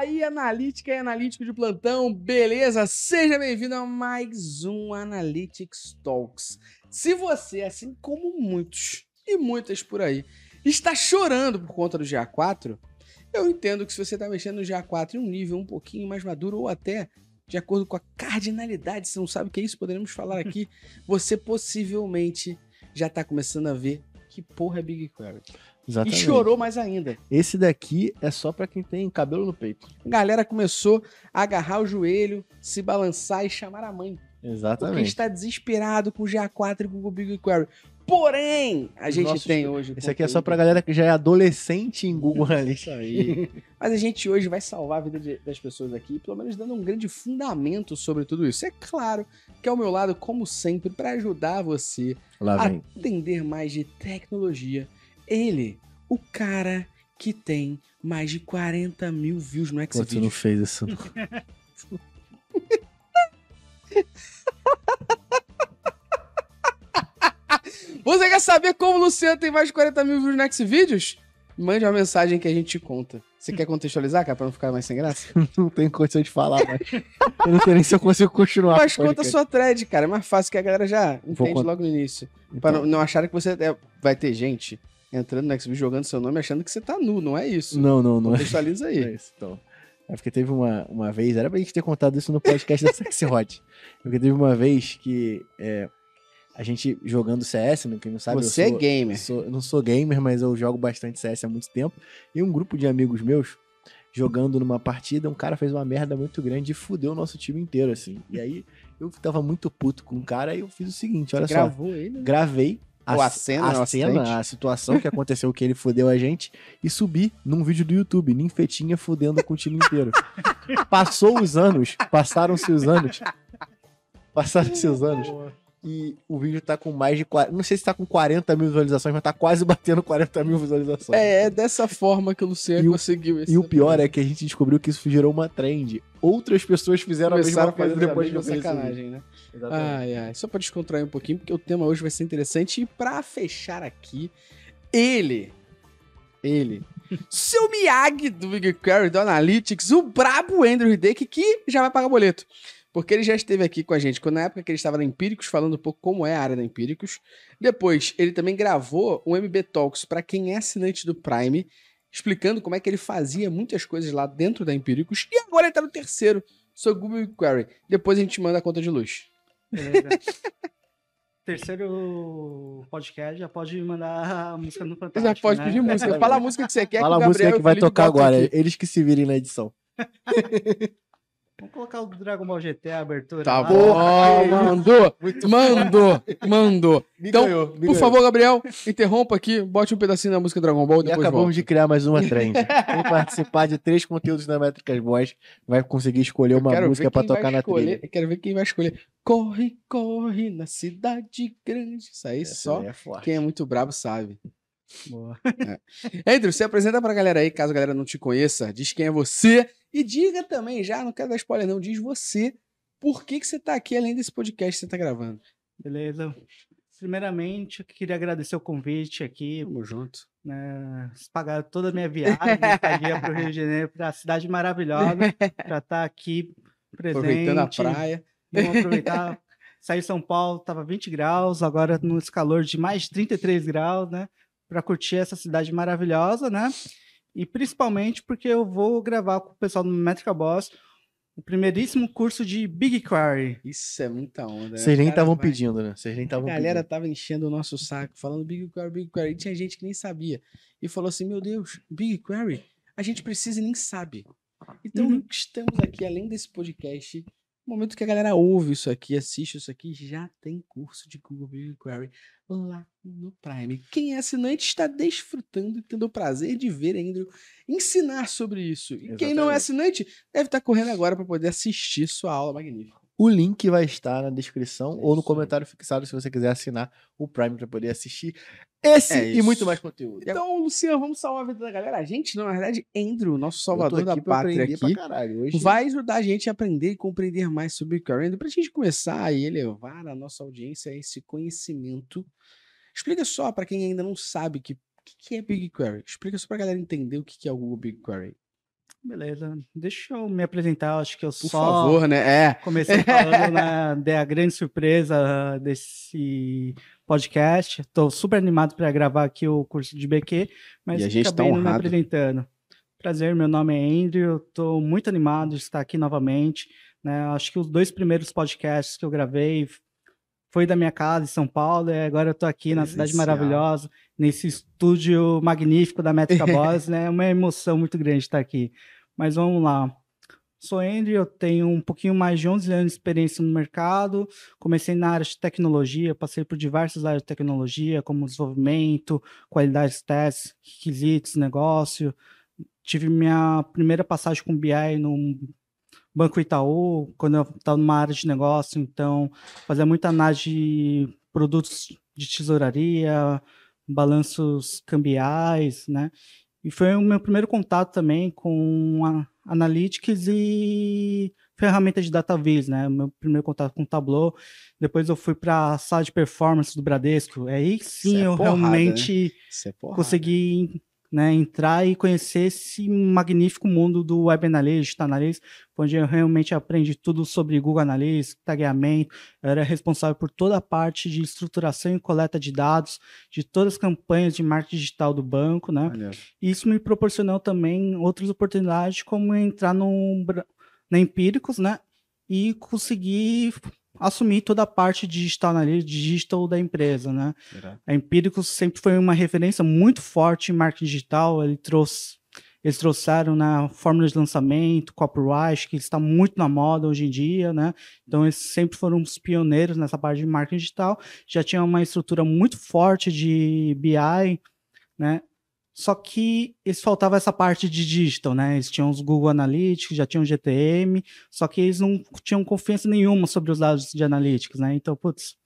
aí, analítica e analítico de plantão, beleza? Seja bem-vindo a mais um Analytics Talks. Se você, assim como muitos e muitas por aí, está chorando por conta do GA4, eu entendo que se você está mexendo no GA4 em um nível um pouquinho mais maduro ou até de acordo com a cardinalidade, você não sabe o que é isso, poderemos falar aqui, você possivelmente já está começando a ver que porra é BigQuery. Exatamente. E chorou mais ainda. Esse daqui é só para quem tem cabelo no peito. A galera começou a agarrar o joelho, se balançar e chamar a mãe. Exatamente. Porque está desesperado com o GA4 e com o BigQuery. Porém, a gente tem hoje. Esse aqui é só pra galera que já é adolescente em Google Analytics. Isso aí. Mas a gente hoje vai salvar a vida de, das pessoas aqui, pelo menos dando um grande fundamento sobre tudo isso. É claro que é ao meu lado, como sempre, para ajudar você Lá a entender mais de tecnologia. Ele, o cara que tem mais de 40 mil views no Xvideos. Você não fez isso. Você quer saber como o Luciano tem mais de 40 mil views next vídeos? Mande uma mensagem que a gente te conta. Você quer contextualizar, cara, pra não ficar mais sem graça? não tenho condição de falar, mas. eu não sei nem se eu consigo continuar. Mas conta a sua thread, cara. É mais fácil que a galera já entende logo no início. Então... Pra não, não acharem que você é... vai ter gente entrando no Xbox jogando seu nome achando que você tá nu. Não é isso. Não, não, não. É Contextualiza aí. É isso, então. É porque teve uma, uma vez, era pra gente ter contado isso no podcast da Sexy Hot. É porque teve uma vez que é, a gente jogando CS, né? quem não sabe. Você é sou, é gamer. Eu, sou, eu, não sou gamer, mas eu jogo bastante CS há muito tempo. E um grupo de amigos meus, jogando numa partida, um cara fez uma merda muito grande e fudeu o nosso time inteiro, assim. E aí eu tava muito puto com o cara e eu fiz o seguinte: olha Você só. Gravou ele? Né? Gravei. A, a cena, a, cena a situação que aconteceu, que ele fudeu a gente, e subi num vídeo do YouTube, ninfetinha fudendo com o time inteiro. Passou os anos, passaram-se os anos, passaram-se os anos. E o vídeo tá com mais de Não sei se tá com 40 mil visualizações, mas tá quase batendo 40 mil visualizações. É, é dessa forma que o Luciano e conseguiu o, esse. E o pior é que a gente descobriu que isso gerou uma trend. Outras pessoas fizeram Começaram a mesma coisa depois de eu sacanagem, né? Exatamente. Ai, ai. Só pra descontrair um pouquinho, porque o tema hoje vai ser interessante. E pra fechar aqui, ele. Ele. seu Miyagi do Big Curry, do Analytics, o brabo Andrew Hideki, que já vai pagar boleto porque ele já esteve aqui com a gente quando na época que ele estava na Empíricos, falando um pouco como é a área da Empíricos. Depois, ele também gravou um MB Talks para quem é assinante do Prime, explicando como é que ele fazia muitas coisas lá dentro da Empíricos. E agora ele está no terceiro, sobre Google Query. Depois a gente manda a conta de luz. terceiro podcast, já pode mandar a música no Fantástico. Já pode né? pedir música. Fala a música que você quer. Fala que a música que vai tocar agora. Aqui. Eles que se virem na edição. Vamos colocar o Dragon Ball GT a abertura. Tá bom. mandou. mandou. Mandou. então, ganhou, por ganhou. favor, Gabriel, interrompa aqui, bote um pedacinho da música Dragon Ball e depois e acabamos volta. de criar mais uma trend. Quem participar de três conteúdos na Métricas Boys vai conseguir escolher uma música para tocar na escolher, trilha. Eu quero ver quem vai escolher. Corre, corre na cidade grande. Isso aí Essa só é quem é muito brabo sabe. Boa. É. Andrew, se apresenta pra galera aí, caso a galera não te conheça, diz quem é você e diga também já, não quero dar spoiler não, diz você, por que que você tá aqui além desse podcast que você tá gravando? Beleza. Primeiramente, eu queria agradecer o convite aqui. Tamo junto. Né, pagaram toda a minha viagem, para o Rio de Janeiro, para a cidade maravilhosa, para estar tá aqui presente. Aproveitando a praia. Vamos aproveitar saí de São Paulo, tava 20 graus, agora nesse calor de mais 33 graus, né? para curtir essa cidade maravilhosa, né? E principalmente porque eu vou gravar com o pessoal do Metrica Boss o primeiríssimo curso de BigQuery. Isso é muita onda. Né? Vocês nem estavam pedindo, né? Vocês nem estavam A galera pedindo. tava enchendo o nosso saco, falando BigQuery, BigQuery. E tinha gente que nem sabia. E falou assim, meu Deus, BigQuery? A gente precisa e nem sabe. Então, uhum. estamos aqui, além desse podcast, no momento que a galera ouve isso aqui, assiste isso aqui, já tem curso de Google BigQuery lá no Prime. Quem é assinante está desfrutando e tendo o prazer de ver Andrew ensinar sobre isso. E Exatamente. quem não é assinante deve estar tá correndo agora para poder assistir sua aula magnífica. O link vai estar na descrição é ou no comentário fixado se você quiser assinar o Prime para poder assistir. Esse é e muito mais conteúdo. Então, Luciano, vamos salvar a vida da galera. A gente, não, na verdade, Andrew, nosso salvador da pátria aqui, Hoje, vai ajudar a gente a aprender e compreender mais sobre BigQuery para a gente começar e elevar a nossa audiência a esse conhecimento, explica só para quem ainda não sabe que o que, que é BigQuery. Explica só para a galera entender o que, que é o Google BigQuery. Beleza, deixa eu me apresentar, acho que eu Por só... favor, né? É. Comecei falando né, da grande surpresa ah, desse podcast. Estou super animado para gravar aqui o curso de BQ, mas e a gente tá acabei tá honrado. não me apresentando. Prazer, meu nome é Andrew, estou muito animado de estar aqui novamente. Né? Acho que os dois primeiros podcasts que eu gravei foi da minha casa em São Paulo, e agora eu tô aqui na cidade maravilhosa, nesse estúdio magnífico da Métrica Boss, né? É uma emoção muito grande estar aqui. Mas vamos lá. Sou Andrew, eu tenho um pouquinho mais de 11 anos de experiência no mercado. Comecei na área de tecnologia, passei por diversas áreas de tecnologia, como desenvolvimento, qualidade de testes, requisitos, negócio. Tive minha primeira passagem com BI num Banco Itaú, quando eu estava numa área de negócio, então fazia muita análise de produtos de tesouraria, balanços cambiais, né? E foi o meu primeiro contato também com a analytics e ferramentas de data viz, né? Meu primeiro contato com o Tableau. Depois eu fui para a sala de performance do Bradesco. Aí sim é eu porrada, realmente né? é consegui né, entrar e conhecer esse magnífico mundo do Web Analytics, Data Analytics, onde eu realmente aprendi tudo sobre Google Analytics, tagueamento, eu era responsável por toda a parte de estruturação e coleta de dados, de todas as campanhas de marketing digital do banco, né? E isso me proporcionou também outras oportunidades, como entrar no, na Empíricos, né? E conseguir assumir toda a parte digital na digital da empresa, né? Será? A Empírico sempre foi uma referência muito forte em marketing digital, ele trouxe eles trouxeram na né, fórmula de lançamento, copyright, que está muito na moda hoje em dia, né? Então eles sempre foram os pioneiros nessa parte de marketing digital, já tinha uma estrutura muito forte de BI, né? Só que eles faltava essa parte de digital, né? Eles tinham os Google Analytics, já tinham GTM, só que eles não tinham confiança nenhuma sobre os dados de analytics, né? Então, putz,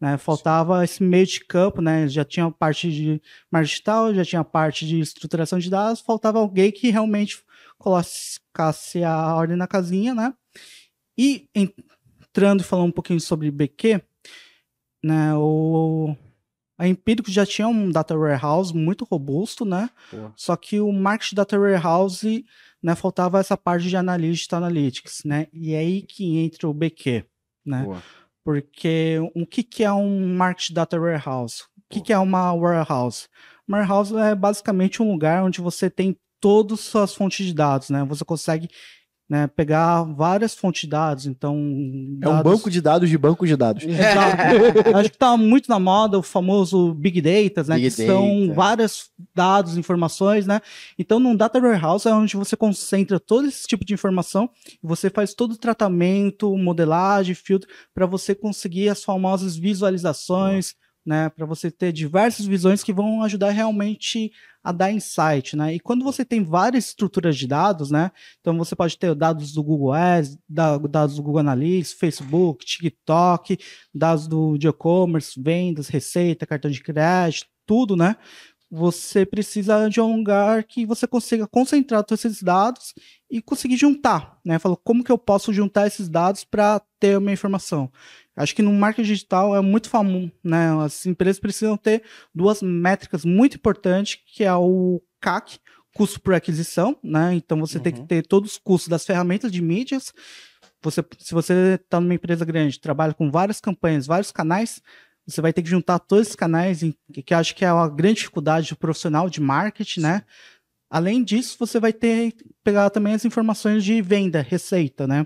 né? Faltava esse meio de campo, né? Já tinha a parte de marketing digital, já tinha a parte de estruturação de dados, faltava alguém que realmente colocasse a ordem na casinha, né? E entrando e falando um pouquinho sobre BQ, né? O a Empírico já tinha um data warehouse muito robusto, né? Pô. Só que o marketing data warehouse, né, faltava essa parte de analista analytics, né? E é aí que entra o BQ, né? Pô. Porque o que, que é um marketing data warehouse? O que, que é uma warehouse? Uma warehouse é basicamente um lugar onde você tem todas as suas fontes de dados, né? Você consegue né, pegar várias fontes de dados, então... Dados... É um banco de dados de banco de dados. Exato. É, tá. Acho que está muito na moda o famoso Big Data, né, Big que data. são vários dados, informações, né? Então, num Data Warehouse é onde você concentra todo esse tipo de informação, você faz todo o tratamento, modelagem, filtro, para você conseguir as famosas visualizações, né, para você ter diversas visões que vão ajudar realmente a dar insight, né? E quando você tem várias estruturas de dados, né? Então você pode ter dados do Google Ads, dados do Google Analytics, Facebook, TikTok, dados do e-commerce, vendas, receita, cartão de crédito, tudo, né? Você precisa de um lugar que você consiga concentrar todos esses dados e conseguir juntar, né? Falou como que eu posso juntar esses dados para ter uma informação. Acho que no marketing digital é muito comum, né? As empresas precisam ter duas métricas muito importantes, que é o CAC, custo por aquisição, né? Então você uhum. tem que uhum. ter todos os custos das ferramentas de mídias. Você, se você está numa empresa grande, trabalha com várias campanhas, vários canais, você vai ter que juntar todos os canais, em, que, que acho que é uma grande dificuldade do profissional de marketing, né? Além disso, você vai ter que pegar também as informações de venda, receita, né?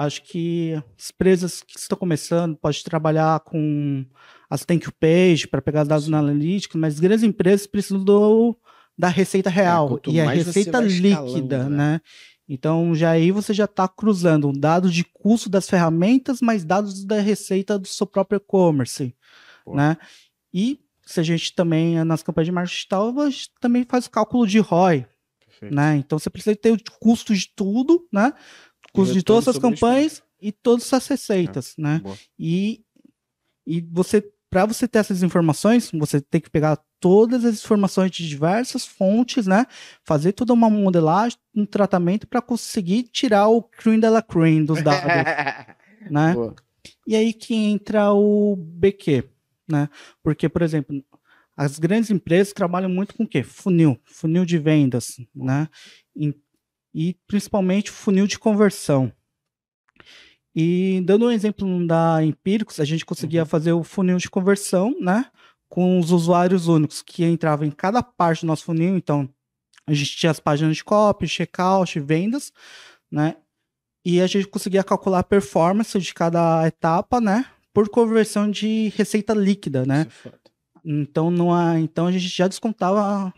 Acho que as empresas que estão começando podem trabalhar com as thank you page para pegar dados analíticos, mas grandes empresas precisam do, da receita é, real é, e a receita líquida, né? né? Então, já aí você já está cruzando dados de custo das ferramentas, mais dados da receita do seu próprio e-commerce, né? E se a gente também, nas campanhas de marketing digital, a gente também faz o cálculo de ROI, Perfeito. né? Então, você precisa ter o custo de tudo, né? custo de todas as campanhas e todas as receitas, é, né? E, e você, para você ter essas informações, você tem que pegar todas as informações de diversas fontes, né? Fazer toda uma modelagem, um tratamento para conseguir tirar o cream de la cream dos dados, né? Boa. E aí que entra o BQ, né? Porque, por exemplo, as grandes empresas trabalham muito com o quê? Funil, funil de vendas, né? Então, e principalmente o funil de conversão. E dando um exemplo da Empíricos, a gente conseguia uhum. fazer o funil de conversão, né? Com os usuários únicos que entravam em cada parte do nosso funil. Então, a gente tinha as páginas de copy, checkout, vendas, né? E a gente conseguia calcular a performance de cada etapa, né? Por conversão de receita líquida, né? É então, não há... então a gente já descontava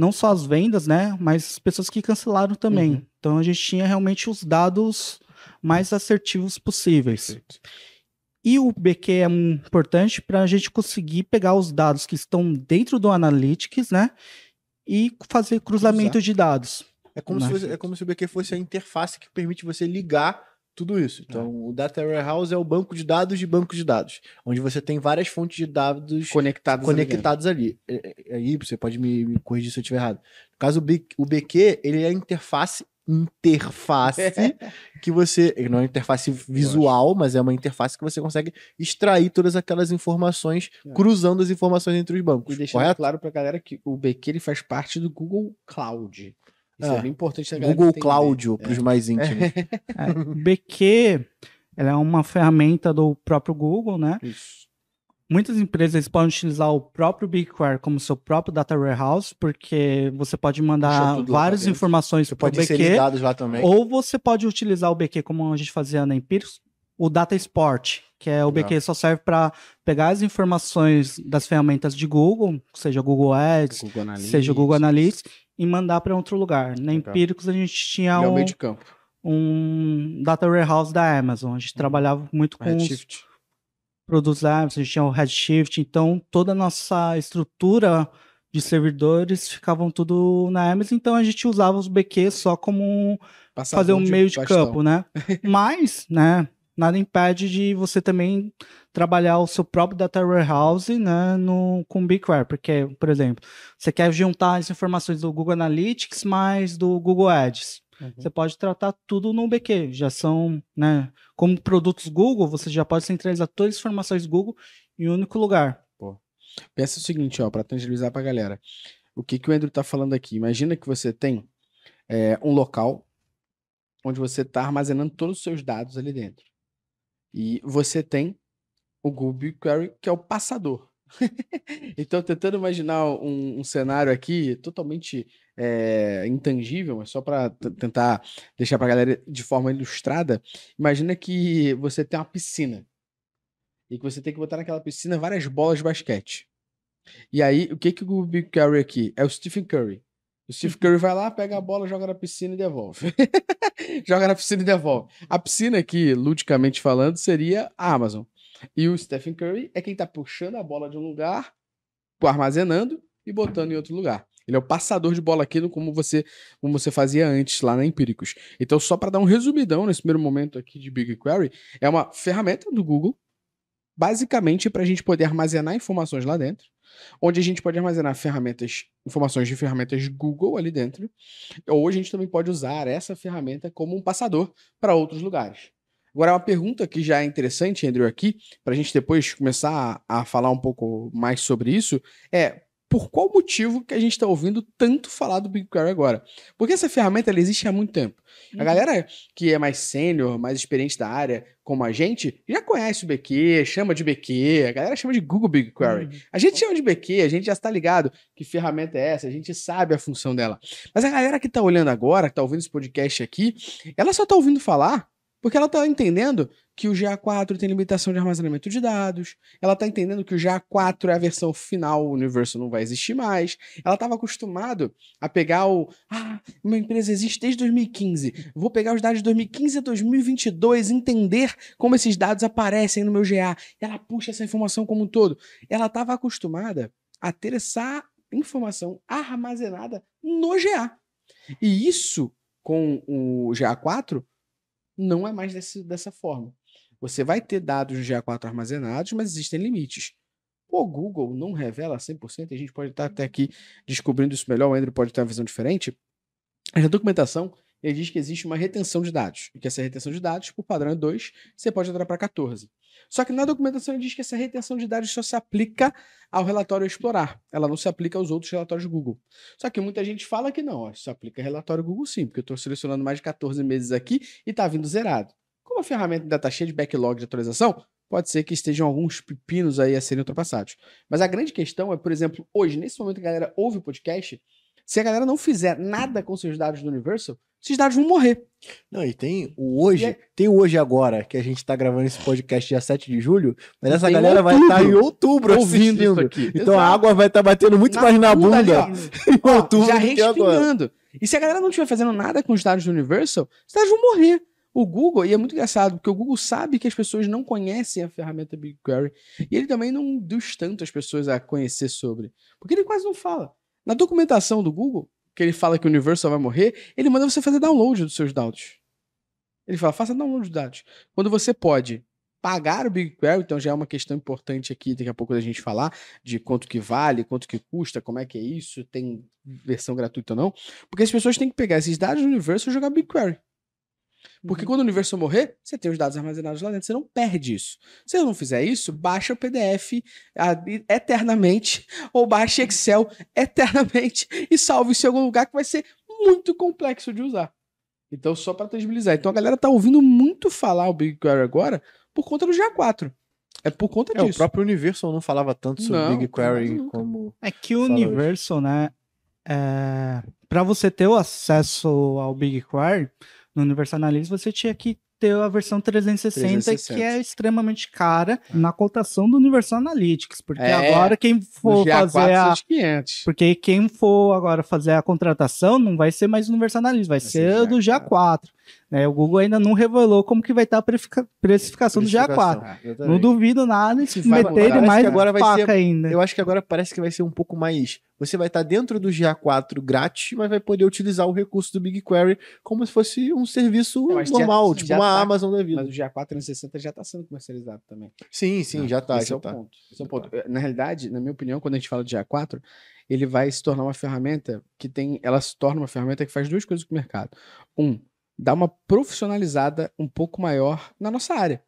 não só as vendas, né, mas pessoas que cancelaram também. Uhum. Então a gente tinha realmente os dados mais assertivos possíveis. Perfeito. E o BQ é importante para a gente conseguir pegar os dados que estão dentro do Analytics, né, e fazer cruzamento Cruzar. de dados. É como, né? se fosse, é como se o BQ fosse a interface que permite você ligar tudo isso. Então, é. o Data Warehouse é o banco de dados de banco de dados, onde você tem várias fontes de dados conectados, conectados ali. ali. É, é, aí você pode me, me, corrigir se eu estiver errado. No caso, o BQ, ele é a interface interface que você. Não é uma interface visual, mas é uma interface que você consegue extrair todas aquelas informações, é. cruzando as informações entre os bancos. E deixar correto? claro para a galera que o BQ ele faz parte do Google Cloud. Isso é ah, é bem importante. Google Cláudio para os é. mais íntimos. É. BQ, ela é uma ferramenta do próprio Google, né? Isso. Muitas empresas podem utilizar o próprio BigQuery como seu próprio data warehouse, porque você pode mandar várias informações para o BQ. Você pode inserir dados lá também. Ou você pode utilizar o BQ como a gente fazia na Empíricos, o Data Sport, que é o BQ, só serve para pegar as informações das ferramentas de Google, seja Google Ads, Google seja Google Analytics, e mandar para outro lugar. Na Empíricos a gente tinha é um, meio de campo. um Data Warehouse da Amazon. A gente uhum. trabalhava muito com Redshift. produtos da Amazon, a gente tinha o Redshift, então toda a nossa estrutura de servidores ficavam tudo na Amazon, então a gente usava os BQ só como fazer um meio de, de campo, né? Mas, né, nada impede de você também trabalhar o seu próprio data warehouse né, no, com BigQuery, porque, por exemplo, você quer juntar as informações do Google Analytics mais do Google Ads. Uhum. Você pode tratar tudo no BQ, já são, né, como produtos Google, você já pode centralizar todas as informações Google em um único lugar. Pô. Pensa o seguinte, ó, para tangibilizar para a galera. O que, que o Andrew está falando aqui? Imagina que você tem é, um local onde você está armazenando todos os seus dados ali dentro. E você tem o Google BigQuery, que é o passador. então, tentando imaginar um, um cenário aqui totalmente é, intangível, mas só para tentar deixar para a galera de forma ilustrada, imagina que você tem uma piscina e que você tem que botar naquela piscina várias bolas de basquete. E aí, o que, que o BigQuery aqui? É o Stephen Curry. O Steve Curry vai lá, pega a bola, joga na piscina e devolve. joga na piscina e devolve. A piscina aqui, ludicamente falando, seria a Amazon. E o Stephen Curry é quem tá puxando a bola de um lugar, armazenando e botando em outro lugar. Ele é o passador de bola aqui, como você, como você fazia antes lá na Empíricos. Então, só para dar um resumidão nesse primeiro momento aqui de BigQuery, é uma ferramenta do Google, basicamente para a gente poder armazenar informações lá dentro onde a gente pode armazenar ferramentas, informações de ferramentas Google ali dentro, ou a gente também pode usar essa ferramenta como um passador para outros lugares. Agora, uma pergunta que já é interessante, Andrew, aqui, para a gente depois começar a, a falar um pouco mais sobre isso, é por qual motivo que a gente está ouvindo tanto falar do BigQuery agora. Porque essa ferramenta ela existe há muito tempo. Uhum. A galera que é mais sênior, mais experiente da área, como a gente, já conhece o BQ, chama de BQ, a galera chama de Google BigQuery. Uhum. A gente chama de BQ, a gente já está ligado que ferramenta é essa, a gente sabe a função dela. Mas a galera que está olhando agora, que está ouvindo esse podcast aqui, ela só está ouvindo falar porque ela está entendendo que o GA4 tem limitação de armazenamento de dados, ela está entendendo que o GA4 é a versão final, o universo não vai existir mais. Ela estava acostumado a pegar o. Ah, minha empresa existe desde 2015, vou pegar os dados de 2015 a 2022, entender como esses dados aparecem no meu GA. Ela puxa essa informação como um todo. Ela estava acostumada a ter essa informação armazenada no GA. E isso, com o GA4, não é mais desse, dessa forma. Você vai ter dados no GA4 armazenados, mas existem limites. O Google não revela 100%, a gente pode estar até aqui descobrindo isso melhor, o Andrew pode ter uma visão diferente. a documentação ele diz que existe uma retenção de dados. E que essa retenção de dados, por padrão é 2, você pode entrar para 14. Só que na documentação ele diz que essa retenção de dados só se aplica ao relatório explorar. Ela não se aplica aos outros relatórios Google. Só que muita gente fala que não, ó, só aplica relatório Google sim, porque eu estou selecionando mais de 14 meses aqui e está vindo zerado. Como a ferramenta ainda está cheia de backlog de atualização, pode ser que estejam alguns pepinos aí a serem ultrapassados. Mas a grande questão é, por exemplo, hoje, nesse momento que a galera ouve o podcast, se a galera não fizer nada com seus dados do Universal, esses dados vão morrer. Não, e tem o hoje, é tem o hoje agora, que a gente tá gravando esse podcast dia 7 de julho, mas essa galera outubro, vai estar tá em outubro ouvindo isso aqui. Então Exato. a água vai estar tá batendo muito na mais na bunda ali, em outubro. Já respingando. E se a galera não estiver fazendo nada com os dados do Universal, os dados vão morrer. O Google, e é muito engraçado, porque o Google sabe que as pessoas não conhecem a ferramenta BigQuery, e ele também não induz tanto as pessoas a conhecer sobre, porque ele quase não fala. Na documentação do Google, que ele fala que o universo vai morrer, ele manda você fazer download dos seus dados. Ele fala, faça download dos dados. Quando você pode pagar o BigQuery, então já é uma questão importante aqui, daqui a pouco da gente falar de quanto que vale, quanto que custa, como é que é isso, tem versão gratuita ou não, porque as pessoas têm que pegar esses dados do universo e jogar BigQuery. Porque uhum. quando o universo morrer, você tem os dados armazenados lá dentro, você não perde isso. Se você não fizer isso, baixa o PDF ah, eternamente, ou baixa Excel eternamente e salve isso em algum lugar que vai ser muito complexo de usar. Então, só para tangibilizar. Então, a galera tá ouvindo muito falar o BigQuery agora por conta do GA4. É por conta é, disso. O próprio Universal não falava tanto sobre não, BigQuery não, como. É que o Universal, hoje. né? É... Para você ter o acesso ao BigQuery, no Universal Analytics, você tinha que ter a versão 360, 360. que é extremamente cara é. na cotação do Universal Analytics, porque é, agora quem for fazer a 500. porque quem for agora fazer a contratação não vai ser mais Universal Analytics, vai, vai ser, ser do GA4. Né? O Google ainda não revelou como que vai estar a precificação, precificação do GA4. não duvido nada se meterem mais agora vai ser, ainda. Eu acho que agora parece que vai ser um pouco mais... Você vai estar dentro do GA4 grátis, mas vai poder utilizar o recurso do BigQuery como se fosse um serviço é, normal, já, tipo já uma tá, Amazon da vida. Mas o GA4 360 já está sendo comercializado também. Sim, sim, não, né? já está. Esse, é, tá. ponto, esse é o ponto. Tá. Na realidade, na minha opinião, quando a gente fala de GA4, ele vai se tornar uma ferramenta que tem, ela se torna uma ferramenta que faz duas coisas com o mercado. Um, dar uma profissionalizada um pouco maior na nossa área.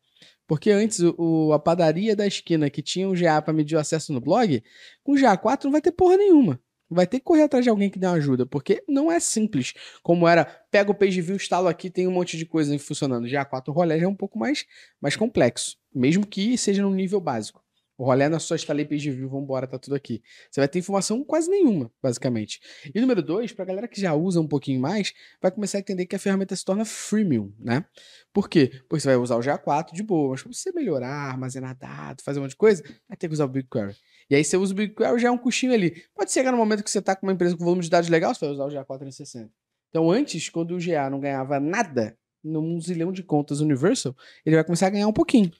Porque antes o, a padaria da esquina que tinha um GA para medir o acesso no blog, com GA4 não vai ter porra nenhuma. Vai ter que correr atrás de alguém que dê uma ajuda, porque não é simples. Como era, pega o page view, instalo aqui, tem um monte de coisa funcionando. GA4 rolé já é um pouco mais, mais complexo, mesmo que seja no nível básico. O rolê não é só instalar pedir view, vambora, tá tudo aqui. Você vai ter informação quase nenhuma, basicamente. E número dois, pra galera que já usa um pouquinho mais, vai começar a entender que a ferramenta se torna freemium, né? Por quê? Porque você vai usar o GA4 de boa, mas pra você melhorar, armazenar dados, fazer um monte de coisa, vai ter que usar o BigQuery. E aí você usa o BigQuery, já é um coxinho ali. Pode chegar no momento que você tá com uma empresa com volume de dados legal, você vai usar o GA4 em 60. Então antes, quando o GA não ganhava nada, num zilhão de contas Universal, ele vai começar a ganhar um pouquinho.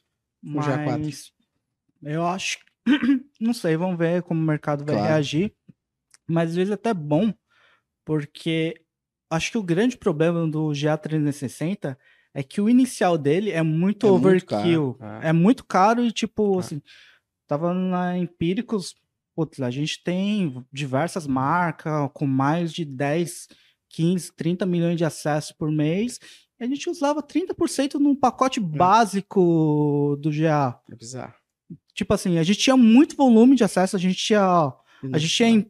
Mas eu acho. Não sei, vamos ver como o mercado vai claro. reagir. Mas às vezes é até bom, porque acho que o grande problema do GA360 é que o inicial dele é muito é overkill. Muito é. é. muito caro e, tipo, é. assim, tava na Empíricos. Putz, a gente tem diversas marcas com mais de 10, 15, 30 milhões de acessos por mês a gente usava 30% num pacote é. básico do GA. É bizarro tipo assim, a gente tinha muito volume de acesso, a gente tinha, a gente tinha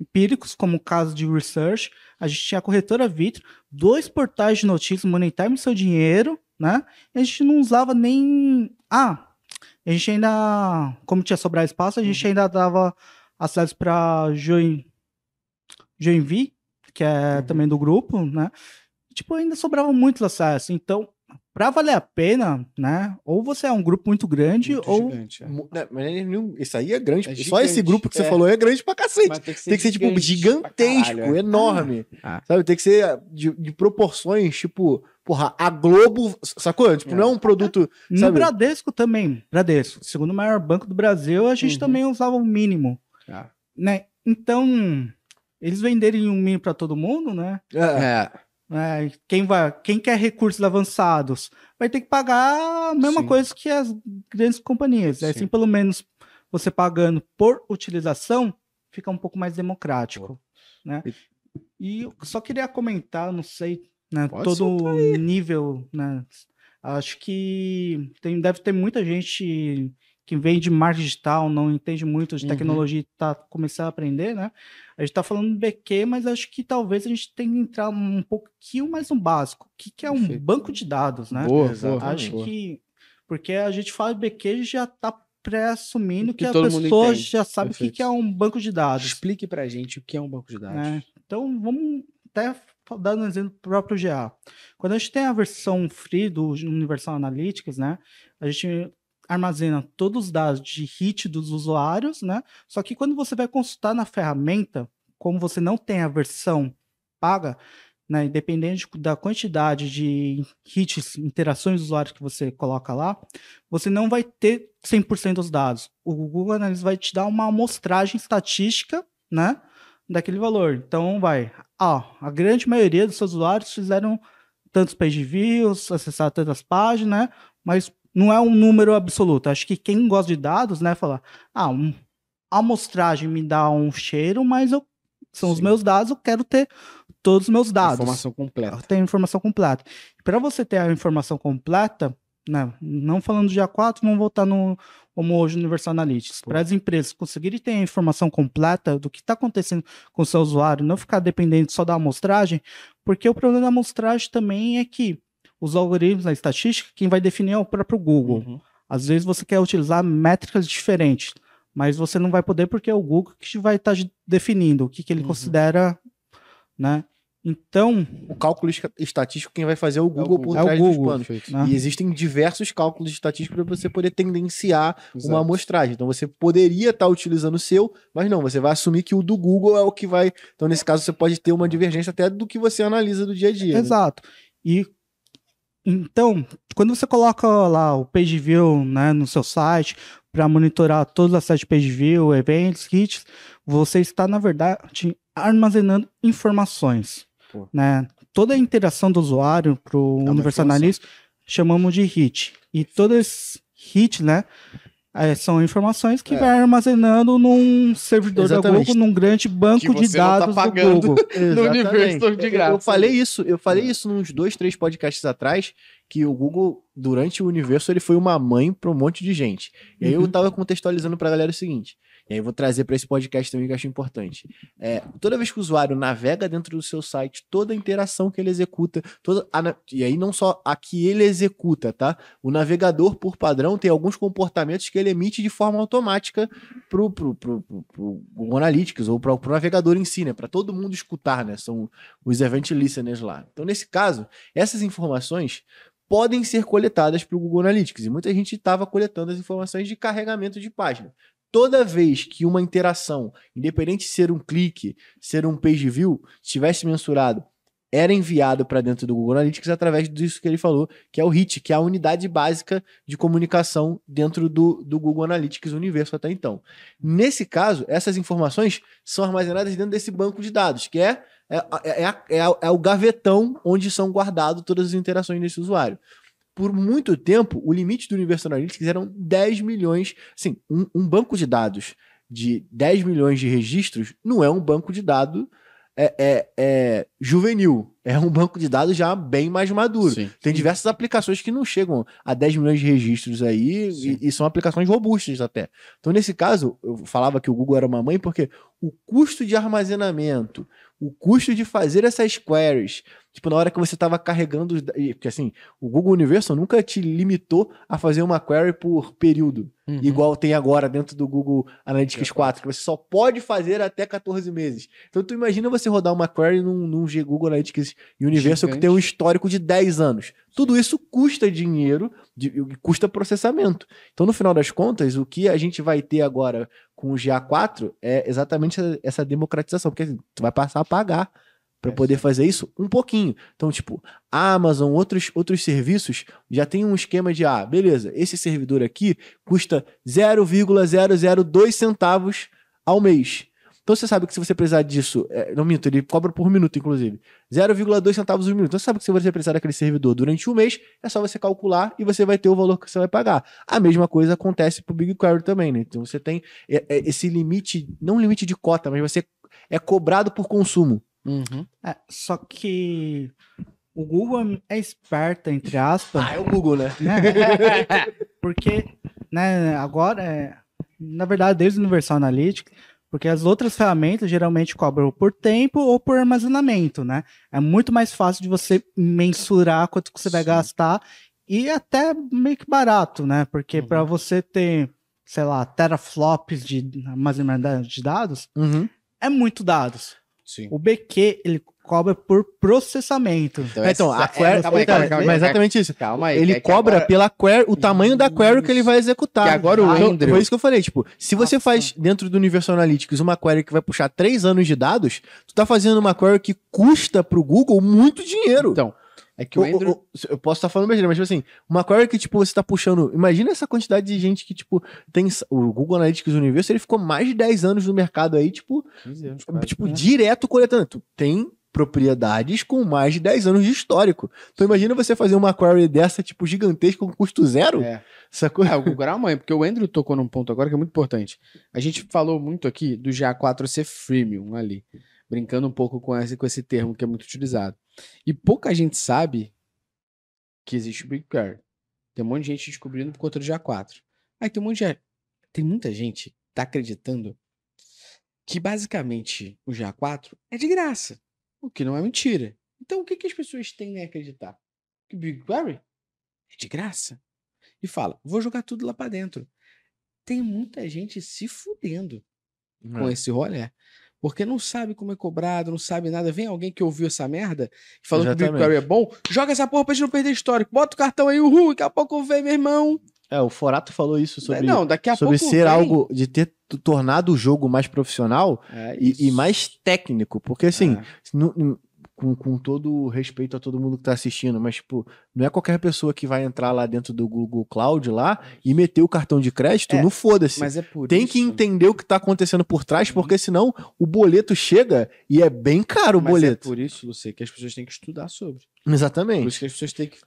empíricos, como o caso de Research, a gente tinha a corretora Vitro, dois portais de notícias, Money Time e Seu Dinheiro, né? E a gente não usava nem... Ah, a gente ainda, como tinha sobrar espaço, a gente uhum. ainda dava acesso para Join... joinvi que é uhum. também do grupo, né? Tipo, ainda sobrava muito acesso. Então, para valer a pena, né? Ou você é um grupo muito grande, muito ou. Gigante, é. Né, não, isso aí é grande. É só esse grupo que é. você falou é grande pra cacete. tem que ser, tem que ser tipo, gigantesco, caralho, é. enorme. Ah, ah. Sabe? Tem que ser ah, de, de, proporções, tipo, porra, a Globo. Sacou? Tipo, não é, é. um produto. É. Sabe? No Bradesco também. Bradesco, segundo maior banco do Brasil, a gente uhum. também usava o mínimo. Ah. Né? Então, eles venderem um mínimo para todo mundo, né? É. é. Né? Quem, vai, quem quer recursos avançados vai ter que pagar a mesma Sim. coisa que as grandes companhias. Assim, pelo menos você pagando por utilização, fica um pouco mais democrático. Né? E eu só queria comentar, não sei, né, Pode todo nível. Né? Acho que tem, deve ter muita gente que vem de marketing digital, não entende muito de uhum. tecnologia uhum. e está começando a aprender, né? A gente está falando do BQ, mas acho que talvez a gente tenha que entrar um pouquinho mais no básico. O que, que é um Perfeito. banco de dados, né? Boa, Exatamente. acho boa. que. Porque a gente fala de BQ já está pré-assumindo que, que a pessoa já sabe Perfeito. o que, que é um banco de dados. Explique para a gente o que é um banco de é, dados. É. Então, vamos até dar um exemplo do próprio GA. Quando a gente tem a versão free do Universal Analytics, né? A gente armazena todos os dados de hit dos usuários, né? Só que quando você vai consultar na ferramenta, como você não tem a versão paga, né, independente da quantidade de hits, interações dos usuários que você coloca lá, você não vai ter 100% dos dados. O Google Analytics vai te dar uma amostragem estatística, né, daquele valor. Então vai, ó, a grande maioria dos seus usuários fizeram tantos page views, acessaram tantas páginas, né, mas não é um número absoluto. Acho que quem gosta de dados, né, falar, ah, um, a amostragem me dá um cheiro, mas eu, são Sim. os meus dados, eu quero ter todos os meus dados. Informação completa. Tem informação completa. Para você ter a informação completa, né, não falando de A4, vamos voltar no hoje Universal Analytics. Para as empresas conseguirem ter a informação completa do que está acontecendo com o seu usuário, não ficar dependente só da amostragem, porque o problema da amostragem também é que os algoritmos, a estatística, quem vai definir é o próprio Google. Uhum. Às vezes você quer utilizar métricas diferentes, mas você não vai poder porque é o Google que vai tá estar definindo o que, que ele uhum. considera, né? Então. O cálculo estatístico, quem vai fazer é o Google é o Google, por é trás é Google, dos panos. né? E existem diversos cálculos estatísticos para você poder tendenciar Exato. uma amostragem. Então você poderia estar tá utilizando o seu, mas não, você vai assumir que o do Google é o que vai. Então, nesse caso, você pode ter uma divergência até do que você analisa do dia a dia. Né? Exato. Né? E então, quando você coloca lá o page view né, no seu site para monitorar todos os acessos de page view, eventos, hits, você está, na verdade, armazenando informações. Né? Toda a interação do usuário para o é universalista chamamos de hit. E todos esses hits né, é, são informações que é. vai armazenando num servidor Exatamente. da Google, num grande banco de tá dados tá do Google. no universo de graça. Eu, eu falei isso, eu falei é. isso nos dois, três podcasts atrás, que o Google, durante o universo, ele foi uma mãe para um monte de gente. E aí eu uhum. tava contextualizando para a galera o seguinte: e aí vou trazer para esse podcast também que eu acho importante. É, toda vez que o usuário navega dentro do seu site, toda a interação que ele executa, toda a, e aí não só a que ele executa, tá? O navegador, por padrão, tem alguns comportamentos que ele emite de forma automática para o pro, pro, pro, pro Google Analytics ou para o navegador em si, né? Para todo mundo escutar, né? São os event listeners lá. Então, nesse caso, essas informações podem ser coletadas para o Google Analytics. E muita gente estava coletando as informações de carregamento de página toda vez que uma interação, independente de ser um clique, ser um page view, estivesse mensurado, era enviado para dentro do Google Analytics através disso que ele falou, que é o HIT, que é a unidade básica de comunicação dentro do, do Google Analytics Universo até então. Nesse caso, essas informações são armazenadas dentro desse banco de dados, que é é, é, é, é, o gavetão onde são guardados todas as interações desse usuário por muito tempo, o limite do Universal Analytics eram 10 milhões. Assim, um, um banco de dados de 10 milhões de registros não é um banco de dados é, é, é, juvenil. É um banco de dados já bem mais maduro. Sim. Tem diversas aplicações que não chegam a 10 milhões de registros aí e, e, são aplicações robustas até. Então, nesse caso, eu falava que o Google era uma mãe porque o custo de armazenamento, o custo de fazer essas queries. Tipo, na hora que você estava carregando. Porque assim, o Google Universal nunca te limitou a fazer uma query por período. Uhum. Igual tem agora dentro do Google Analytics 4, que você só pode fazer até 14 meses. Então, tu imagina você rodar uma query num, num Google Analytics Universal Gigante. que tem um histórico de 10 anos. Tudo isso custa dinheiro de, custa processamento. Então, no final das contas, o que a gente vai ter agora com o GA4 é exatamente essa democratização, porque assim, tu vai passar a pagar para é poder fazer isso um pouquinho. Então, tipo, a Amazon, outros, outros serviços já tem um esquema de, ah, beleza, esse servidor aqui custa 0,002 centavos ao mês. Então você sabe que se você precisar disso, é, não minto, ele cobra por minuto, inclusive, 0,2 centavos por minuto. Então você sabe que se você precisar daquele servidor durante um mês, é só você calcular e você vai ter o valor que você vai pagar. A mesma coisa acontece para o BigQuery também, né? Então você tem é, é, esse limite, não limite de cota, mas você é cobrado por consumo. Uhum. É, só que o Google é esperta, entre aspas. Ah, é o Google, né? né? Porque, né, agora, é, na verdade, desde o Universal Analytics, porque as outras ferramentas geralmente cobram por tempo ou por armazenamento, né? É muito mais fácil de você mensurar quanto você vai Sim. gastar e até meio que barato, né? Porque uhum. para você ter, sei lá, teraflops de armazenamento de dados, uhum. é muito dados. Sim. O BQ ele cobra por processamento. Então, então a query, é calma aí, calma, mas é exatamente isso. Calma aí. Ele é cobra agora... pela query, o tamanho da query que ele vai executar. Que agora o então, Andrew... Então, foi isso que eu falei, tipo, se você faz dentro do Universal Analytics uma query que vai puxar 3 anos de dados, tu tá fazendo uma query que custa pro Google muito dinheiro. Então, é que o, Andrew... o, o eu posso estar tá falando besteira, mas tipo assim, uma query que tipo você tá puxando, imagina essa quantidade de gente que tipo tem o Google Analytics Universo, ele ficou mais de 10 anos no mercado aí, tipo, anos, tipo, é. direto coletando. Tu tem propriedades com mais de 10 anos de histórico. Então imagina você fazer uma query dessa, tipo, gigantesca, com custo zero. É. Sacou? É, o grau é mãe, porque o Andrew tocou num ponto agora que é muito importante. A gente falou muito aqui do GA4 ser freemium ali, brincando um pouco com esse, com esse termo que é muito utilizado. E pouca gente sabe que existe o BigQuery. Tem um monte de gente descobrindo por conta do GA4. Aí tem um monte de... Tem muita gente que tá acreditando que basicamente o GA4 é de graça. O que não é mentira. Então, o que, que as pessoas tendem a acreditar? Que BigQuery é de graça. E fala, vou jogar tudo lá para dentro. Tem muita gente se fudendo é. com esse rolê. Porque não sabe como é cobrado, não sabe nada. Vem alguém que ouviu essa merda e falou Exatamente. que o BigQuery é bom, joga essa porra pra gente não perder histórico. Bota o cartão aí, uhul, daqui a pouco vem, meu irmão. É, o Forato falou isso sobre, não, daqui a sobre pouco ser vem. algo de ter tornado o jogo mais profissional é e, e, mais técnico, porque assim, é com, com todo respeito a todo mundo que está assistindo, mas tipo, não é qualquer pessoa que vai entrar lá dentro do Google Cloud lá e meter o cartão de crédito é, no foda-se. Mas é por Tem isso. que entender o que está acontecendo por trás, uhum. porque senão o boleto chega e é bem caro o mas é boleto. É por isso, você que as pessoas têm que estudar sobre. Exatamente. Por isso que as pessoas têm que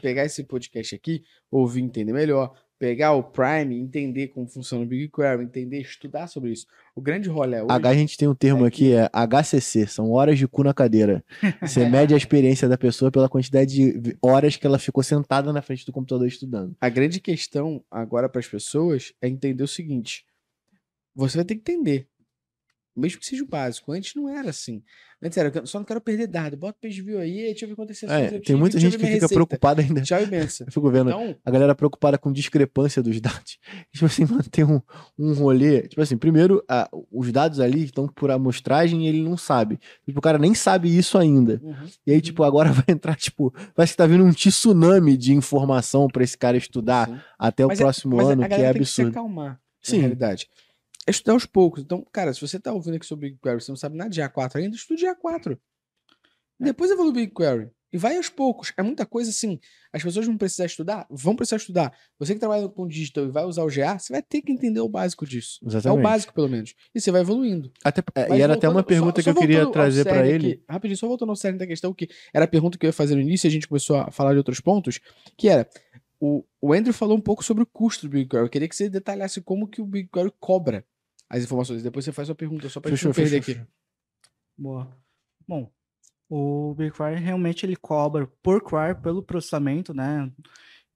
pegar esse podcast aqui, ouvir, entender melhor, pegar o Prime, entender como funciona o BigQuery, entender, estudar sobre isso. O grande rolê é hoje... H, a gente tem um termo é aqui, que... é HCC, são horas de cu na cadeira. Você mede a experiência da pessoa pela quantidade de horas que ela ficou sentada na frente do computador estudando. A grande questão agora para as pessoas é entender o seguinte, você vai ter que entender mesmo que seja o básico. Antes não era assim. Antes era, só não quero perder dado. Bota o page view aí, deixa eu ver acontecer. É, tem tive, muita gente que fica receita. preocupada ainda. Tchau e benção. Eu fico vendo então, a galera é preocupada com discrepância dos dados. Tipo assim, manter um, um rolê. Tipo assim, primeiro, a, os dados ali estão por amostragem e ele não sabe. Tipo, o cara nem sabe isso ainda. Uhum. E aí, tipo, agora vai entrar, tipo, parece que tá vindo um tsunami de informação para esse cara estudar Sim. até mas o é, próximo é, ano, que é absurdo. Tem que se acalmar, Sim. na realidade é estudar aos poucos. Então, cara, se você tá ouvindo aqui sobre BigQuery, você não sabe nada de A4 ainda, estude A4. É. Depois evolui o BigQuery. E vai aos poucos. É muita coisa assim. As pessoas vão precisar estudar? Vão precisar estudar. Você que trabalha com digital e vai usar o GA, você vai ter que entender o básico disso. Exatamente. É o básico, pelo menos. E você vai evoluindo. Até, é, e era voltando, até uma pergunta só, que eu queria trazer para ele. rapidinho, só voltando ao cerne da questão, que era a pergunta que eu ia fazer no início, a gente começou a falar de outros pontos, que era. O, o Andrew falou um pouco sobre o custo do BigQuery. Eu queria que você detalhasse como que o BigQuery cobra as informações. Depois você faz sua pergunta, só para não perder aqui. Boa. Bom, o BigQuery realmente ele cobra por query pelo processamento, né?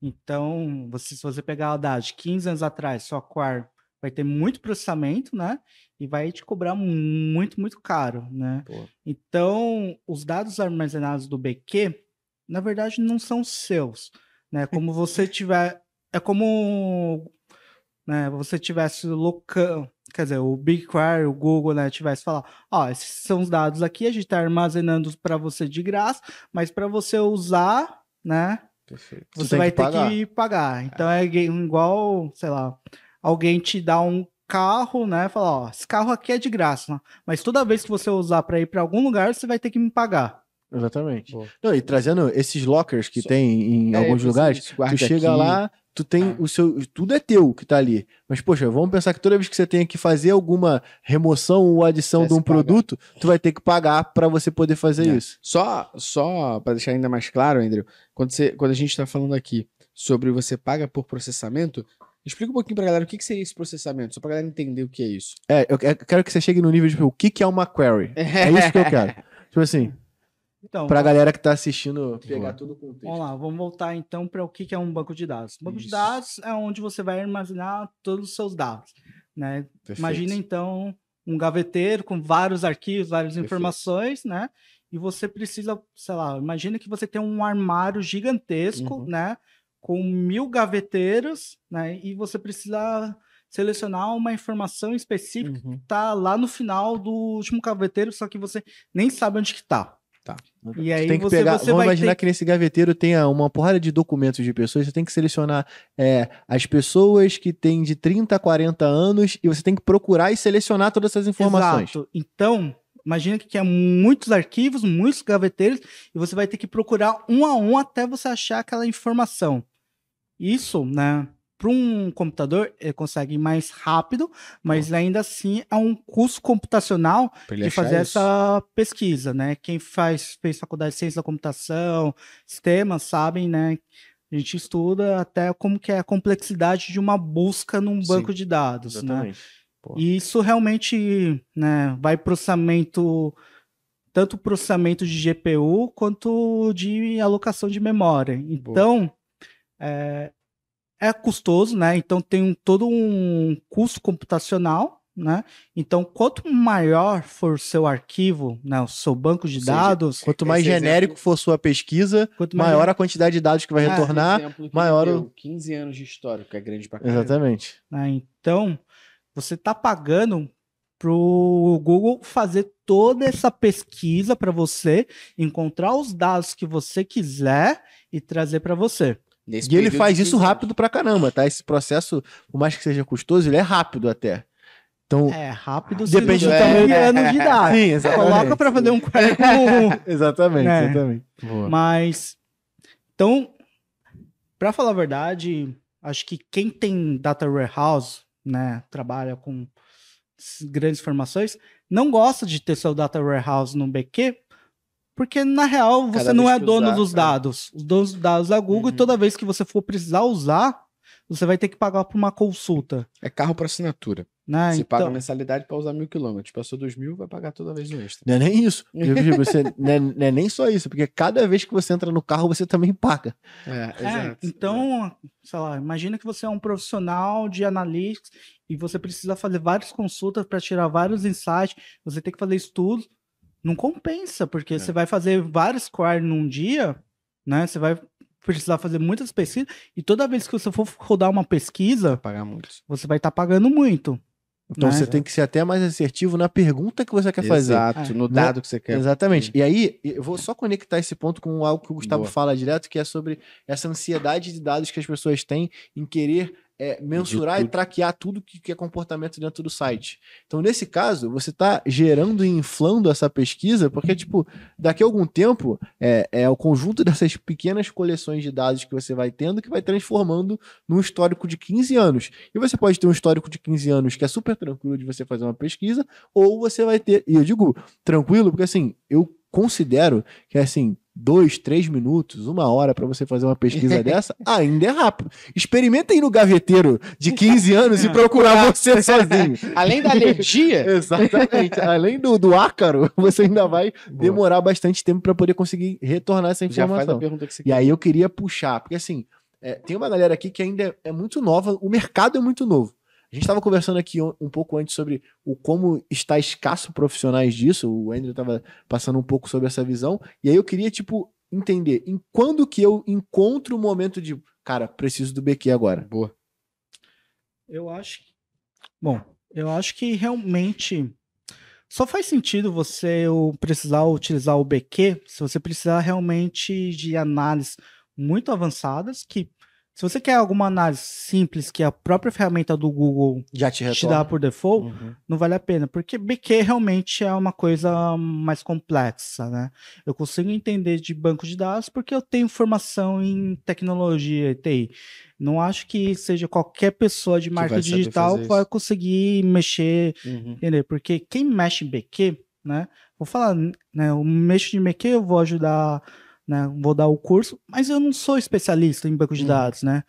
Então, você, se você pegar a idade 15 anos atrás, só query vai ter muito processamento, né? E vai te cobrar muito, muito caro, né? Então, os dados armazenados do BQ, na verdade, não são seus, né? Como você tiver, é como né, você tivesse locando quer dizer, o BigQuery, o Google, né, tivesse falado, ó, oh, esses são os dados aqui, a gente está armazenando para você de graça, mas para você usar, né, Perfeito. você, vai que ter pagar. que pagar. É. Então é. é igual, sei lá, alguém te dá um carro, né, falar, ó, oh, esse carro aqui é de graça, mas toda vez que você usar para ir para algum lugar, você vai ter que me pagar. Exatamente. Não, e trazendo esses lockers que Só... tem em é, alguns lugares, tu chega aqui... lá, tu tem ah. o seu. Tudo é teu que tá ali. Mas, poxa, vamos pensar que toda vez que você tenha que fazer alguma remoção ou adição de um produto, tu vai ter que pagar para você poder fazer é. isso. Só só para deixar ainda mais claro, Andrew, quando, você, quando a gente está falando aqui sobre você paga por processamento, explica um pouquinho pra galera o que, que seria esse processamento, só pra galera entender o que é isso. É, eu quero que você chegue no nível de tipo, o que, que é uma query. É isso que eu quero. tipo assim. Então, para a galera que está assistindo pegar tudo o contexto. Vamos lá, vamos voltar então para o que é um banco de dados. Um banco Isso. de dados é onde você vai armazenar todos os seus dados. Né? Imagina então um gaveteiro com vários arquivos, várias Perfeito. informações, né? E você precisa, sei lá, imagina que você tem um armário gigantesco, uhum. né? Com mil gaveteiros, né? E você precisa selecionar uma informação específica uhum. que está lá no final do último gaveteiro, só que você nem sabe onde que está. Tá. E aí você tem que você, pegar. Você vamos imaginar ter... que nesse gaveteiro tenha uma porrada de documentos de pessoas. Você tem que selecionar é, as pessoas que têm de 30 a 40 anos e você tem que procurar e selecionar todas essas informações. Exato. Então, imagina que tinha é muitos arquivos, muitos gaveteiros, e você vai ter que procurar um a um até você achar aquela informação. Isso, né? para um computador, ele consegue ir mais rápido, mas ah. ainda assim é um custo computacional de fazer isso. essa pesquisa, né? Quem faz, fez faculdade de ciência da computação, sistemas, sabem, né? A gente estuda até como que é a complexidade de uma busca num banco Sim, de dados, né? exatamente. né? E isso realmente, né, vai processamento tanto processamento de GPU quanto de alocação de memória. Então, é, é custoso, né? Então tem um, todo um custo computacional, né? Então quanto maior for seu arquivo, né, o seu banco de Ou dados, seja, quanto mais genérico exemplo, for sua pesquisa, maior a quantidade de dados que vai ah, retornar, que maior o 15 anos de história, que é grande para Exatamente. Né? então você está pagando para o Google fazer toda essa pesquisa para você, encontrar os dados que você quiser e trazer para você. Nesse e ele faz isso rápido pra caramba, tá? Esse processo, por mais que seja custoso, ele é rápido até. Então, é rápido ah, depende do tamanho de anos de idade. Sim, Coloca para fazer um exatamente, é. exatamente. Boa. Mas então, para falar a verdade, acho que quem tem data warehouse, né, trabalha com grandes formações, não gosta de ter seu data warehouse no BQ, porque, na real, você não é dono usar, dos é. dados. Os donos dos dados da Google, uhum. e toda vez que você for precisar usar, você vai ter que pagar por uma consulta. É carro para assinatura. Né? Você então... paga mensalidade para usar mil quilômetros. Passou dos mil, vai pagar toda vez o extra. Não é nem isso. Eu digo, você, não, é, não, é, nem só isso, porque cada vez que você entra no carro, você também paga. É, é então, é. sei lá, imagina que você é um profissional de analytics e você precisa fazer várias consultas para tirar vários insights, você tem que fazer estudos não compensa, porque é. você vai fazer vários quar num dia, né? Você vai precisar fazer muitas pesquisas, e toda vez que você for rodar uma pesquisa, pagar muito. você vai estar tá pagando muito. Então né? você tem que ser até mais assertivo na pergunta que você quer Exato, fazer. Exato, é. no né? dado que você quer. Exatamente. E aí, eu vou só conectar esse ponto com algo que o Gustavo Boa. fala direto, que é sobre essa ansiedade de dados que as pessoas têm em querer é, mensurar e traquear tudo que, que, é comportamento dentro do site. Então, nesse caso, você está gerando e inflando essa pesquisa, porque, uhum. tipo, daqui a algum tempo, é, é o conjunto dessas pequenas coleções de dados que você vai tendo que vai transformando num histórico de 15 anos. E você pode ter um histórico de 15 anos que é super tranquilo de você fazer uma pesquisa, ou você vai ter, e eu digo tranquilo, porque assim, eu considero que, assim, dois, três minutos, uma hora para você fazer uma pesquisa dessa, ainda é rápido. Experimenta ir no gaveteiro de 15 anos e procurar você sozinho. Além da alergia. Exatamente. Além do, do ácaro, você ainda vai Boa. demorar bastante tempo para poder conseguir retornar essa informação. e aí eu queria puxar, porque assim, é, tem uma galera aqui que ainda é, é muito nova, o mercado é muito novo. A gente estava conversando aqui um pouco antes sobre o como está escasso profissionais disso. O Andrew estava passando um pouco sobre essa visão. E aí eu queria, tipo, entender em quando que eu encontro o momento de, cara, preciso do BQ agora. Boa. Eu acho. Bom, eu acho que realmente só faz sentido você precisar utilizar o BQ se você precisar realmente de análises muito avançadas que se você quer alguma análise simples que a própria ferramenta do Google já te, te dá por default, uhum. não vale a pena, porque BQ realmente é uma coisa mais complexa, né? Eu consigo entender de banco de dados porque eu tenho formação em tecnologia e TI. Não acho que seja qualquer pessoa de marca digital digital vai conseguir mexer, uhum. entender? Porque quem mexe em BQ, né? Vou falar, né? Eu mexo de BQ, eu vou ajudar né? Vou dar o curso, mas eu não sou especialista em banco de hum. dados, né?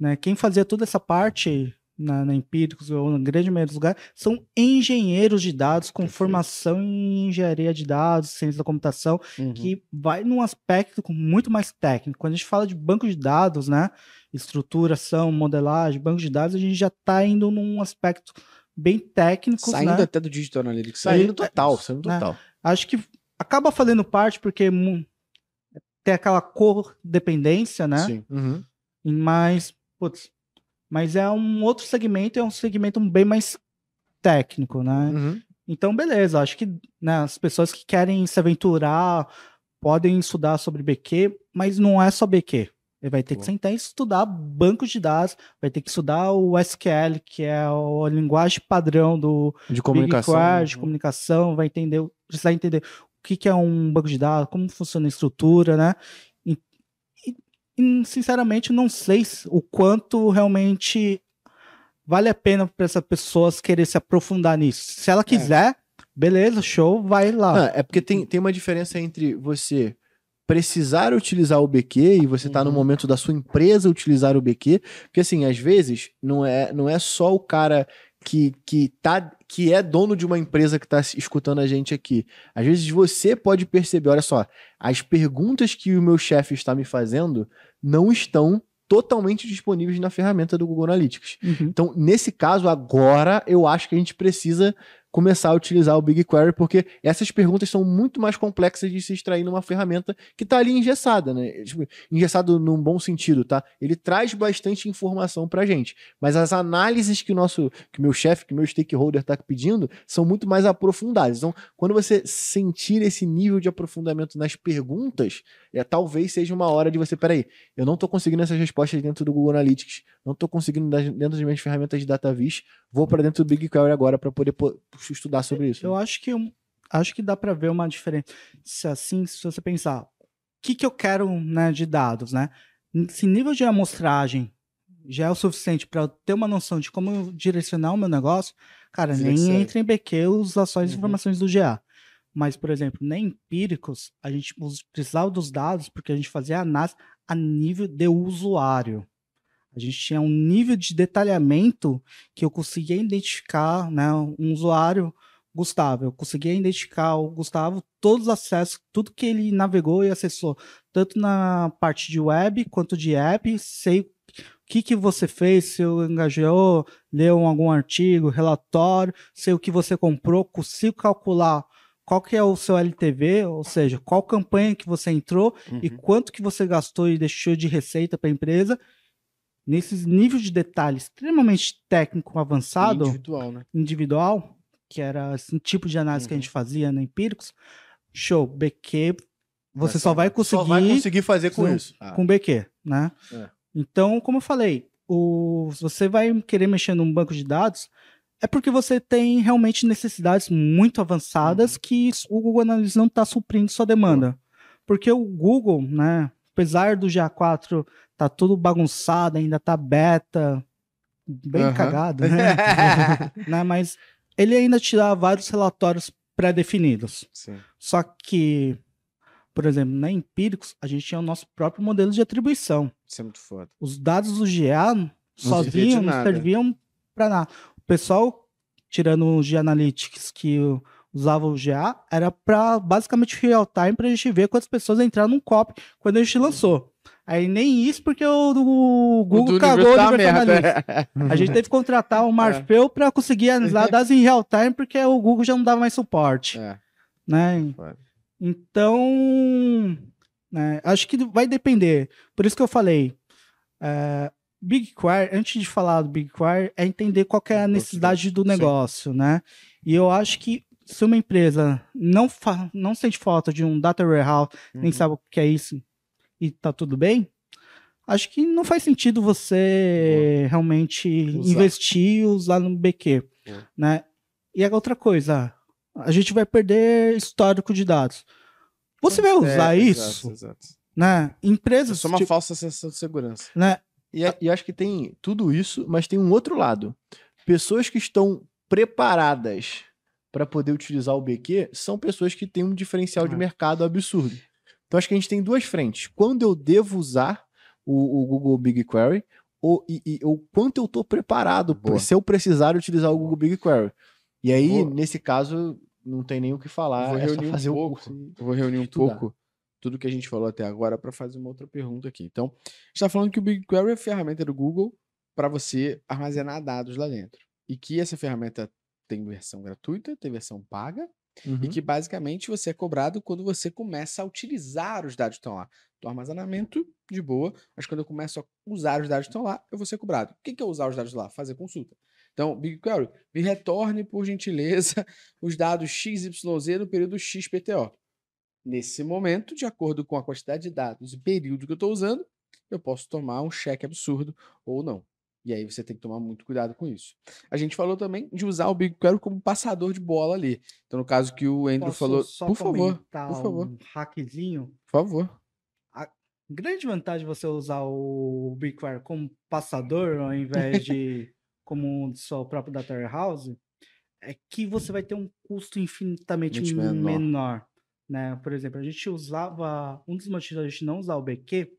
né? Quem fazia toda essa parte na, na Empíricos ou na grande maioria dos lugares são engenheiros de dados com Perfeito. formação em engenharia de dados, ciência da computação, uhum. que vai num aspecto muito mais técnico. Quando a gente fala de banco de dados, né? Estruturação, modelagem, banco de dados, a gente já está indo num aspecto bem técnico. Saindo né? até do digital analytics, saindo total, é, saindo total. Acho que acaba fazendo parte porque ter aquela cor dependência né? Sim. Uhum. Mas, putz, mas é um outro segmento, é um segmento bem mais técnico, né? Uhum. Então, beleza, acho que né, as pessoas que querem se aventurar podem estudar sobre BQ, mas não é só BQ. Ele vai ter que sentar e estudar bancos de dados, vai ter que estudar o SQL, que é a linguagem padrão do de comunicação, de né? comunicação, vai entender, precisar entender que, que é um banco de dados, como funciona a estrutura, né? E, e sinceramente, não sei o quanto realmente vale a pena para essas pessoas querer se aprofundar nisso. Se ela é. quiser, é. beleza, show, vai lá. Ah, é porque tem, tem uma diferença entre você precisar utilizar o BQ e você está uhum. no momento da sua empresa utilizar o BQ, porque assim, às vezes não é não é só o cara que que tá que é dono de uma empresa que está escutando a gente aqui. Às vezes você pode perceber, olha só, as perguntas que o meu chefe está me fazendo não estão totalmente disponíveis na ferramenta do Google Analytics. Uhum. Então, nesse caso, agora eu acho que a gente precisa começar a utilizar o BigQuery, porque essas perguntas são muito mais complexas de se extrair numa ferramenta que está ali engessada, né? Tipo, engessado num bom sentido, tá? Ele traz bastante informação para gente, mas as análises que o nosso, que meu chefe, que meu stakeholder está pedindo, são muito mais aprofundadas. Então, quando você sentir esse nível de aprofundamento nas perguntas, é, talvez seja uma hora de você, peraí, eu não estou conseguindo essas respostas dentro do Google Analytics, não estou conseguindo dentro das minhas ferramentas de DataVis, vou para dentro do BigQuery agora para poder estudar sobre isso? Eu acho que acho que dá para ver uma diferença assim, se você pensar, o que, que eu quero né, de dados, né? Se nível de amostragem já é o suficiente para eu ter uma noção de como direcionar o meu negócio, cara, Sim, nem certo. entra em BQ os ações e uhum. informações do GA. Mas, por exemplo, nem empíricos, a gente precisava dos dados porque a gente fazia análise a nível de usuário. A gente tinha um nível de detalhamento que eu conseguia identificar, né, um usuário Gustavo, eu conseguia identificar o Gustavo, todos os acessos, tudo que ele navegou e acessou, tanto na parte de web quanto de app, sei o que, que você fez, se eu engajou, leu algum artigo, relatório, sei o que você comprou, consigo calcular qual que é o seu LTV, ou seja, qual campanha que você entrou uhum. e quanto que você gastou e deixou de receita para a empresa nesses níveis de detalhe extremamente técnico, avançado, individual, né? individual que era esse assim, tipo de análise uhum. que a uhum. gente fazia na Empíricos, show, BQ, você Mas, tá só vai conseguir... Só vai conseguir fazer com, com isso. Ah. Com BQ, né? É. Então, como eu falei, o, se você vai querer mexer num banco de dados, é porque você tem realmente necessidades muito avançadas uhum. que o Google Analytics não está suprindo sua demanda. Uhum. Porque o Google, né, apesar do GA4 tá tudo bagunçado, ainda tá beta, bem uhum. cagado, né? né? Mas ele ainda te dá vários relatórios pré-definidos. Só que, por exemplo, na Empíricos, a gente tinha o nosso próprio modelo de atribuição. Isso é muito foda. Os dados do GA sozinhos não serviam para nada. O pessoal, tirando o G-Analytics, que o usava o GA, era para basicamente real time para a gente ver quantas pessoas entraram num copy quando a gente lançou. Aí nem isso, porque o, o Google o cagou o Libertanalista. Tá é. A gente teve que contratar o Marfeu é. para conseguir analisar dados em real time, porque o Google já não dava mais suporte. É. Né? Então, né, acho que vai depender. Por isso que eu falei, é, BigQuery, antes de falar do BigQuery, é entender qual é a necessidade do negócio, né? E eu acho que se uma empresa não, não sente falta de um data warehouse, uhum. nem sabe o que é isso, e tá tudo bem, acho que não faz sentido você realmente usar. investir e usar no BQ. Né? E a outra coisa, a gente vai perder histórico de dados. Você vai é, usar é, isso? Exato, exato. Né? Empresas. É uma tipo, falsa sensação de segurança. Né? E, e acho que tem tudo isso, mas tem um outro lado. Pessoas que estão preparadas para poder utilizar o BQ são pessoas que têm um diferencial de mercado absurdo. Então acho que a gente tem duas frentes. Quando eu devo usar o, o Google BigQuery ou, e, e, ou quanto eu estou preparado pra, se eu precisar utilizar o Google BigQuery. E aí, Boa. nesse caso, não tem nem o que falar. Vou é reunir fazer um pouco, o Vou reunir um estudar. pouco tudo que a gente falou até agora para fazer uma outra pergunta aqui. Então, está falando que o BigQuery é a ferramenta do Google para você armazenar dados lá dentro. E que essa ferramenta tem versão gratuita, tem versão paga, uhum. e que basicamente você é cobrado quando você começa a utilizar os dados que estão lá. Do armazenamento, de boa, mas quando eu começo a usar os dados que estão lá, eu vou ser cobrado. O que, que é usar os dados lá? Fazer consulta. Então, BigQuery, me retorne, por gentileza, os dados XYZ no período XPTO. Nesse momento, de acordo com a quantidade de dados e período que eu estou usando, eu posso tomar um cheque absurdo ou não. E aí você tem que tomar muito cuidado com isso. A gente falou também de usar o Big Quero como passador de bola ali. Então, no caso que o ah, Andrew Posso falou. Só por favor. Por favor. Um hackzinho. Por favor. A grande vantagem de você usar o BigQuery como passador ao invés de como só o próprio da Terra House é que você vai ter um custo infinitamente menor. menor. né? Por exemplo, a gente usava. Um dos motivos da gente não usar o BQ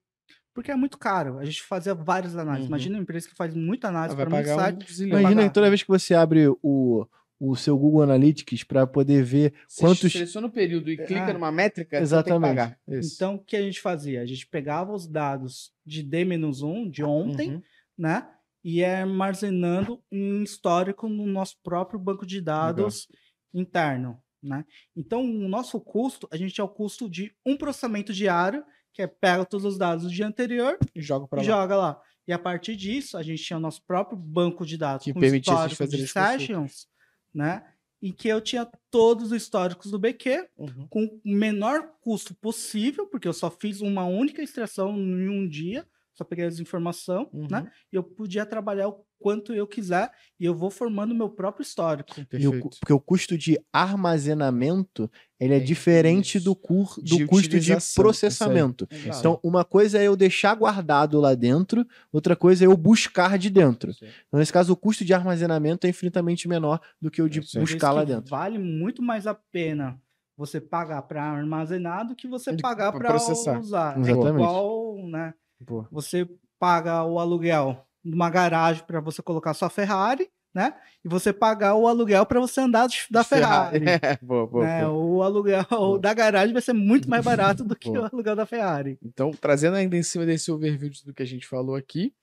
porque é muito caro. A gente fazia várias análises. Uhum. Imagina uma empresa que faz muita análise ah, para um site. Um... Imagina que então, toda vez que você abre o, o seu Google Analytics para poder ver você quantos. Seleciona o período e é, clica ah, numa métrica, exatamente. Então, o que a gente fazia? A gente pegava os dados de D-1, de ontem, uhum. né? E é armazenando um histórico no nosso próprio banco de dados Legal. interno. Né? Então, o nosso custo, a gente é o custo de um processamento diário que é pega todos os dados do dia anterior e joga, lá. joga lá. E a partir disso, a gente tinha o nosso próprio banco de dados que com histórico fazer de sessions, né? Em que eu tinha todos os históricos do BQ, uhum. com o menor custo possível, porque eu só fiz uma única extração em um dia, só peguei as informações, né? uhum. né? E eu podia trabalhar o quanto eu quiser e eu vou formando meu próprio histórico. O, porque o custo de armazenamento ele é, é diferente isso. do, cur, do de custo de processamento. Então, uma coisa é eu deixar guardado lá dentro, outra coisa é eu buscar de dentro. Então, nesse caso, o custo de armazenamento é infinitamente menor do que o de é buscar lá dentro. Vale muito mais a pena você pagar para armazenar do que você pagar para usar. É Exatamente. É igual, né? Pô. Você paga o aluguel numa garagem para você colocar sua Ferrari, né? E você pagar o aluguel para você andar da Ferrari. É, boa, boa, né? boa. O aluguel boa. da garagem vai ser muito mais barato do que o aluguel da Ferrari. Então, trazendo ainda em cima desse overview do que a gente falou aqui,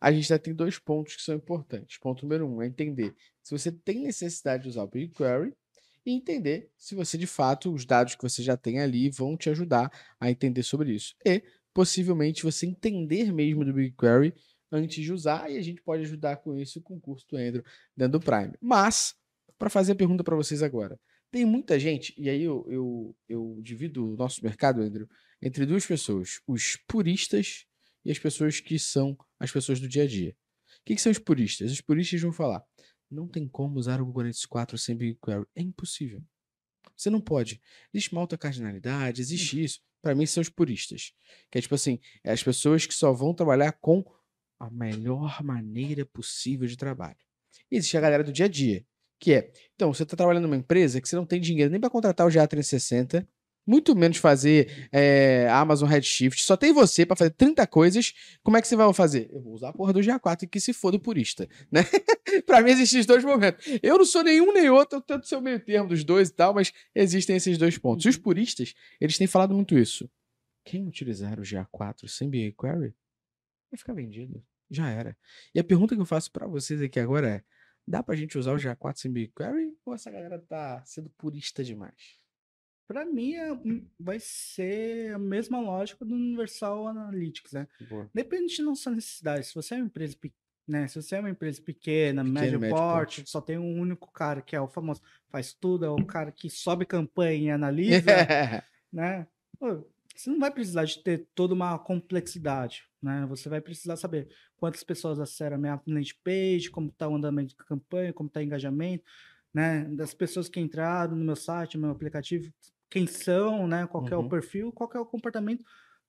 a gente já tem dois pontos que são importantes. Ponto número um é entender se você tem necessidade de usar o BigQuery e entender se você, de fato, os dados que você já tem ali vão te ajudar a entender sobre isso. E, possivelmente, você entender mesmo do BigQuery antes de usar e a gente pode ajudar com isso com o curso do Endro dentro do Prime. Mas, para fazer a pergunta para vocês agora, tem muita gente, e aí eu, eu, eu divido o nosso mercado, Andrew, entre duas pessoas: os puristas e as pessoas que são as pessoas do dia a dia. O que, que são os puristas? Os puristas vão falar: não tem como usar o Google Analytics 4 sem BigQuery. É impossível. Você não pode. Existe uma alta cardinalidade, existe uhum. isso. Para mim, são os puristas. Que é tipo assim: é as pessoas que só vão trabalhar com a melhor maneira possível de trabalho. E existe a galera do dia a dia, que é, então, você está trabalhando numa empresa que você não tem dinheiro nem para contratar o GA360, muito menos fazer é, Amazon Redshift, só tem você para fazer 30 coisas, como é que você vai fazer? Eu vou usar a porra do GA4 que se for do purista, né? para mim existem os dois momentos. Eu não sou nenhum nem outro, eu tento ser o meio termo dos dois e tal, mas existem esses dois pontos. E os uhum. puristas, eles têm falado muito isso. Quem utilizar o GA4 sem BigQuery vai ficar vendido já era. E a pergunta que eu faço para vocês aqui agora é: dá pra gente usar o GA4 sem BigQuery ou essa galera tá sendo purista demais? Para mim, é, vai ser a mesma lógica do Universal Analytics, né? Boa. Depende de nossa necessidade. Se você é uma empresa né? Se você é uma empresa pequena, Pequeno, médio, médio porte, porte, só tem um único cara que é o famoso, faz tudo, é o cara que sobe campanha e analisa, né? Pô, você não vai precisar de ter toda uma complexidade, né? Você vai precisar saber quantas pessoas acessaram a minha landing page, como está o andamento da campanha, como está o engajamento, né? Das pessoas que entraram no meu site, no meu aplicativo, quem são, né? Qual uhum. é o uhum. perfil, qual é o comportamento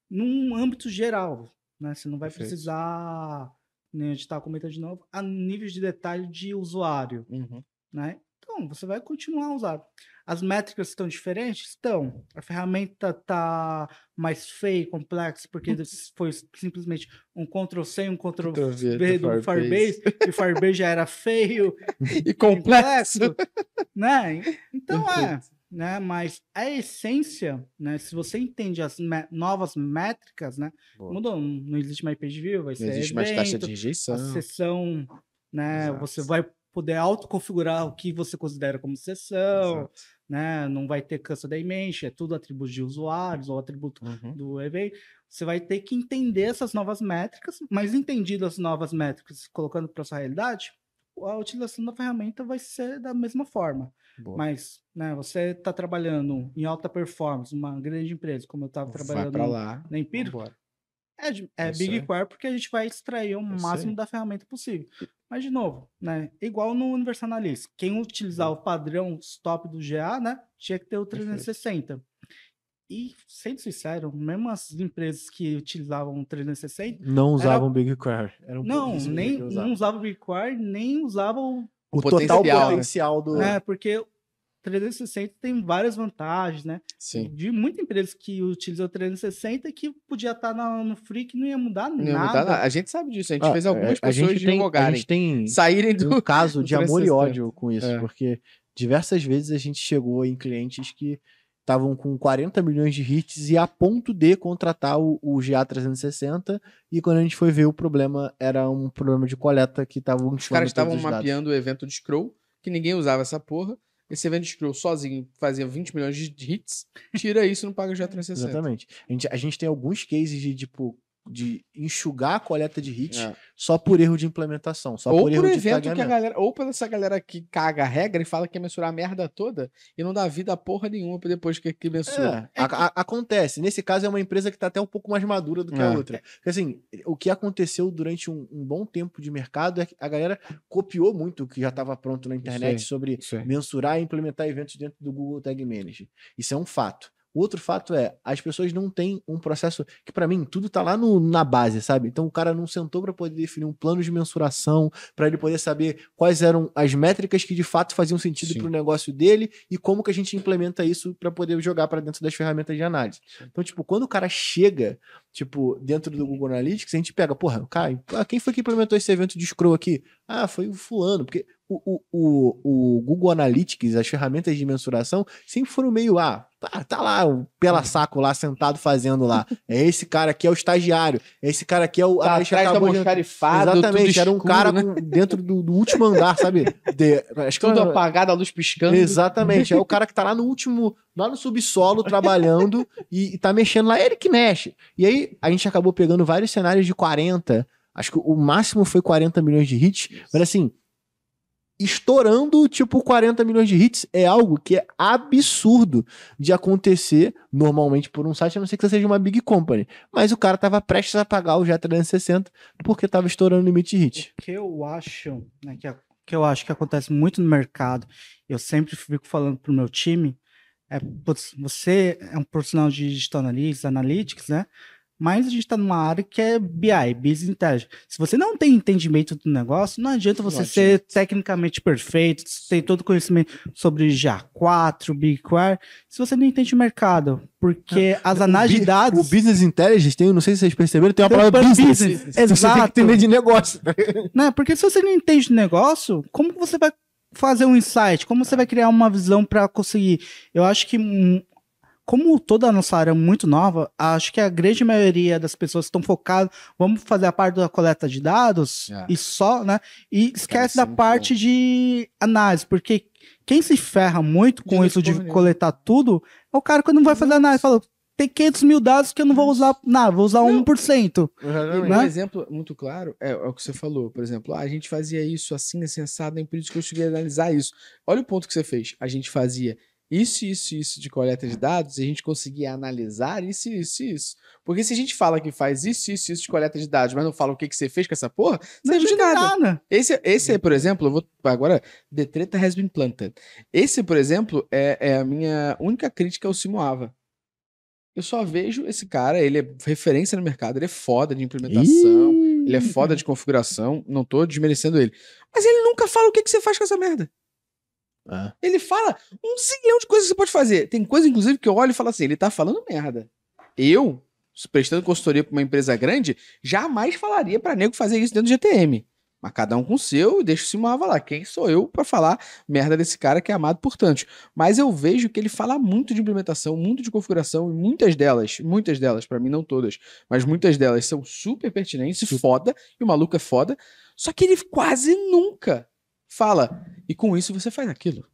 num âmbito geral, né? Você não vai Perfeito. precisar, nem a gente de novo, a níveis de detalhe de usuário, uhum. né? Então, você vai continuar a usar. As métricas estão diferentes? Estão. A ferramenta está mais feia e complexa, porque uhum. foi simplesmente um Ctrl-C, um Ctrl-V do Firebase, e o Firebase já era feio e complexo. complexo né? Então é. Né? Mas a é essência, né? Se você entende as novas métricas, né? Mudou, não existe mais page view, vai não ser. Não existe evento, mais taxa de rejeição. A sessão, né? Você vai poder autoconfigurar o que você considera como sessão, Exato. né? Não vai ter cansa da image, é tudo atributo de usuários ou atributo uhum. do evento. Você vai ter que entender essas novas métricas, mas entendido as novas métricas, colocando para sua realidade, a utilização da ferramenta vai ser da mesma forma. Boa. Mas, né, você está trabalhando em alta performance, uma grande empresa, como eu estava trabalhando lá. na Empírico, é, é BigQuery é. porque a gente vai extrair o Isso máximo é. da ferramenta possível. Mas, de novo, né? Igual no Universal Analytics. Quem utilizar o padrão stop do GA, né? Tinha que ter o 360. Perfeito. E, sendo sincero, mesmo as empresas que utilizavam 360... Não usavam era... BigQuery. Um não, nem, usava. não usavam BigQuery, nem usavam o, o, total potencial, né? potencial do... É, porque 360 tem várias vantagens, né? Sim. De muita empresa que utiliza o 360 que podia estar tá no Freak que não ia mudar não nada. Ia mudar nada. A gente sabe disso, a gente ah, fez algumas é, pessoas a gente tem, A gente tem saírem do um caso de amor e ódio com isso, é. porque diversas vezes a gente chegou em clientes que estavam com 40 milhões de hits e a ponto de contratar o, o GA360 e quando a gente foi ver o problema era um problema de coleta que estavam Os caras estavam mapeando o evento de scroll que ninguém usava essa porra esse evento de scroll sozinho, fazia 20 milhões de hits, tira isso e não paga já 360. Exatamente. A gente, a gente tem alguns cases de, tipo, de enxugar a coleta de hits é. só por erro de implementação, só ou por, por evento que a galera, ou pela essa galera que caga a regra e fala que ia mensurar a merda toda e não dá vida a porra nenhuma depois que, que mensura. É, é acontece. Nesse caso é uma empresa que está até um pouco mais madura do que é. a outra. Porque assim, o que aconteceu durante um, um, bom tempo de mercado é que a galera copiou muito o que já estava pronto na internet sobre mensurar e implementar eventos dentro do Google Tag Manager. Isso é um fato. O outro fato é, as pessoas não têm um processo que para mim tudo tá lá no, na base, sabe? Então o cara não sentou para poder definir um plano de mensuração, para ele poder saber quais eram as métricas que de fato faziam sentido para o negócio dele e como que a gente implementa isso para poder jogar para dentro das ferramentas de análise. Então, tipo, quando o cara chega Tipo, dentro do Google Analytics, a gente pega, porra, cara, ah, quem foi que implementou esse evento de scroll aqui? Ah, foi o fulano, porque o, o, o, o Google Analytics, as ferramentas de mensuração, sempre foram meio, ah, tá, tá lá o pela saco lá, sentado fazendo lá. É esse cara aqui é o estagiário, é esse cara aqui é o... Tá atrás da almoxarifada, de... Exatamente, era um cara né? com, dentro do, do, último andar, sabe? De, acho que tudo era... apagado, a luz piscando. Exatamente, é o cara que tá lá no último, lá no subsolo, trabalhando e, e tá mexendo lá, é ele que mexe. E aí a gente acabou pegando vários cenários de 40, acho que o máximo foi 40 milhões de hits, Isso. mas assim, estourando tipo 40 milhões de hits é algo que é absurdo de acontecer normalmente por um site, a não ser que seja uma big company. Mas o cara tava prestes a pagar o J360 porque tava estourando o limite de hit. O que eu acho, né, que, é, que eu acho que acontece muito no mercado, eu sempre fico falando pro meu time, é, você é um profissional de digital analytics, analytics, né? mas a gente está numa área que é BI, Business Intelligence. Se você não tem entendimento do negócio, não adianta você não ser tecnicamente perfeito, ter todo conhecimento sobre GA4, BigQuery, se você não entende o mercado, porque é. as análises de dados... O Business Intelligence, tem, não sei se vocês perceberam, tem uma tem palavra business. business. Exato. Você tem que entender de negócio. Não, né, porque se você não entende de negócio, como você vai fazer um insight? Como você vai criar uma visão para conseguir? Eu acho que como toda a nossa área é muito nova, acho que a grande maioria das pessoas estão focadas, vamos fazer a parte da coleta de dados é. e só, né? E esquece da parte bom. de análise, porque quem se ferra muito com de isso de coletar tudo é o cara que não vai fazer análise, fala, tem 500 mil dados que eu não vou usar nada, vou usar não, 1%. Exatamente. Né? Um exemplo muito claro é, é, o que você falou, por exemplo, ah, a gente fazia isso assim, é assim, sensado, em períodos que eu cheguei a analisar isso. Olha o ponto que você fez, a gente fazia isso, isso, isso de coleta de dados e a gente conseguir analisar isso, isso, isso. Porque se a gente fala que faz isso, isso, isso de coleta de dados, mas não fala o que, que você fez com essa porra, não serve de nada. nada. Esse, esse, uhum. por exemplo, eu vou agora, The Treta has been planted. Esse, por exemplo, é, é a minha única crítica ao Simoava. Eu só vejo esse cara, ele é referência no mercado, ele é foda de implementação, Ih. ele é foda de configuração, não tô desmerecendo ele. Mas ele nunca fala o que, que você faz com essa merda. É. Ele fala um zilhão de coisas que você pode fazer. Tem coisa, inclusive, que eu olho e falo assim: ele tá falando merda. Eu, prestando consultoria pra uma empresa grande, jamais falaria para nego fazer isso dentro do GTM. Mas cada um com o seu e deixa o Simava lá. Quem sou eu para falar merda desse cara que é amado por tantos? Mas eu vejo que ele fala muito de implementação, muito de configuração, e muitas delas, muitas delas, para mim não todas, mas muitas delas são super pertinentes, foda, e o maluco é foda. Só que ele quase nunca fala, e com isso você faz aquilo.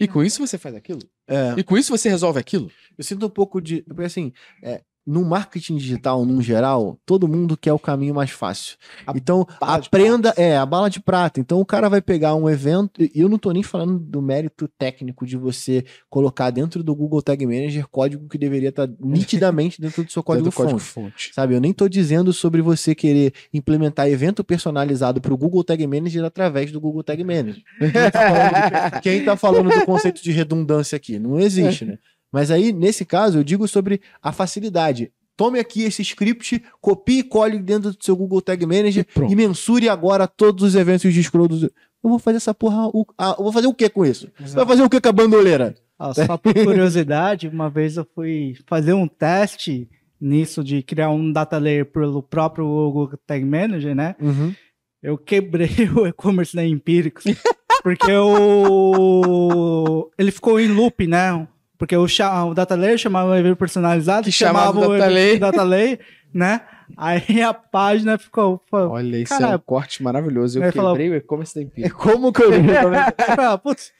E com isso você faz aquilo. É. E com isso você resolve aquilo. Eu sinto um pouco de. Porque assim, é, no marketing digital, num geral, todo mundo quer o caminho mais fácil. A então, aprenda, é, a bala de prata. Então, o cara vai pegar um evento, e eu não estou nem falando do mérito técnico de você colocar dentro do Google Tag Manager código que deveria estar tá nitidamente dentro do seu código, do fonte, código fonte. Sabe, eu nem estou dizendo sobre você querer implementar evento personalizado para o Google Tag Manager através do Google Tag Manager. Quem está tá falando do conceito de redundância aqui? Não existe, né? Mas aí, nesse caso, eu digo sobre a facilidade. Tome aqui esse script, copie e cole dentro do seu Google Tag Manager e, e mensure agora todos os eventos de scroll. Do... Eu vou fazer essa porra. O... Ah, eu vou fazer o que com isso? Exato. Vai fazer o que com a bandoleira? Ah, só por curiosidade, uma vez eu fui fazer um teste nisso de criar um data layer pelo próprio Google Tag Manager, né? Uhum. Eu quebrei o e-commerce da Empíricos. porque o... ele ficou em loop, né? Porque o, o data layer chamava o evento personalizado, que chamava, o data layer. data layer, né? Aí a página ficou. Olha, isso é um corte maravilhoso. Eu falei quebrei falou, o e-commerce da Como que eu. Ah, putz,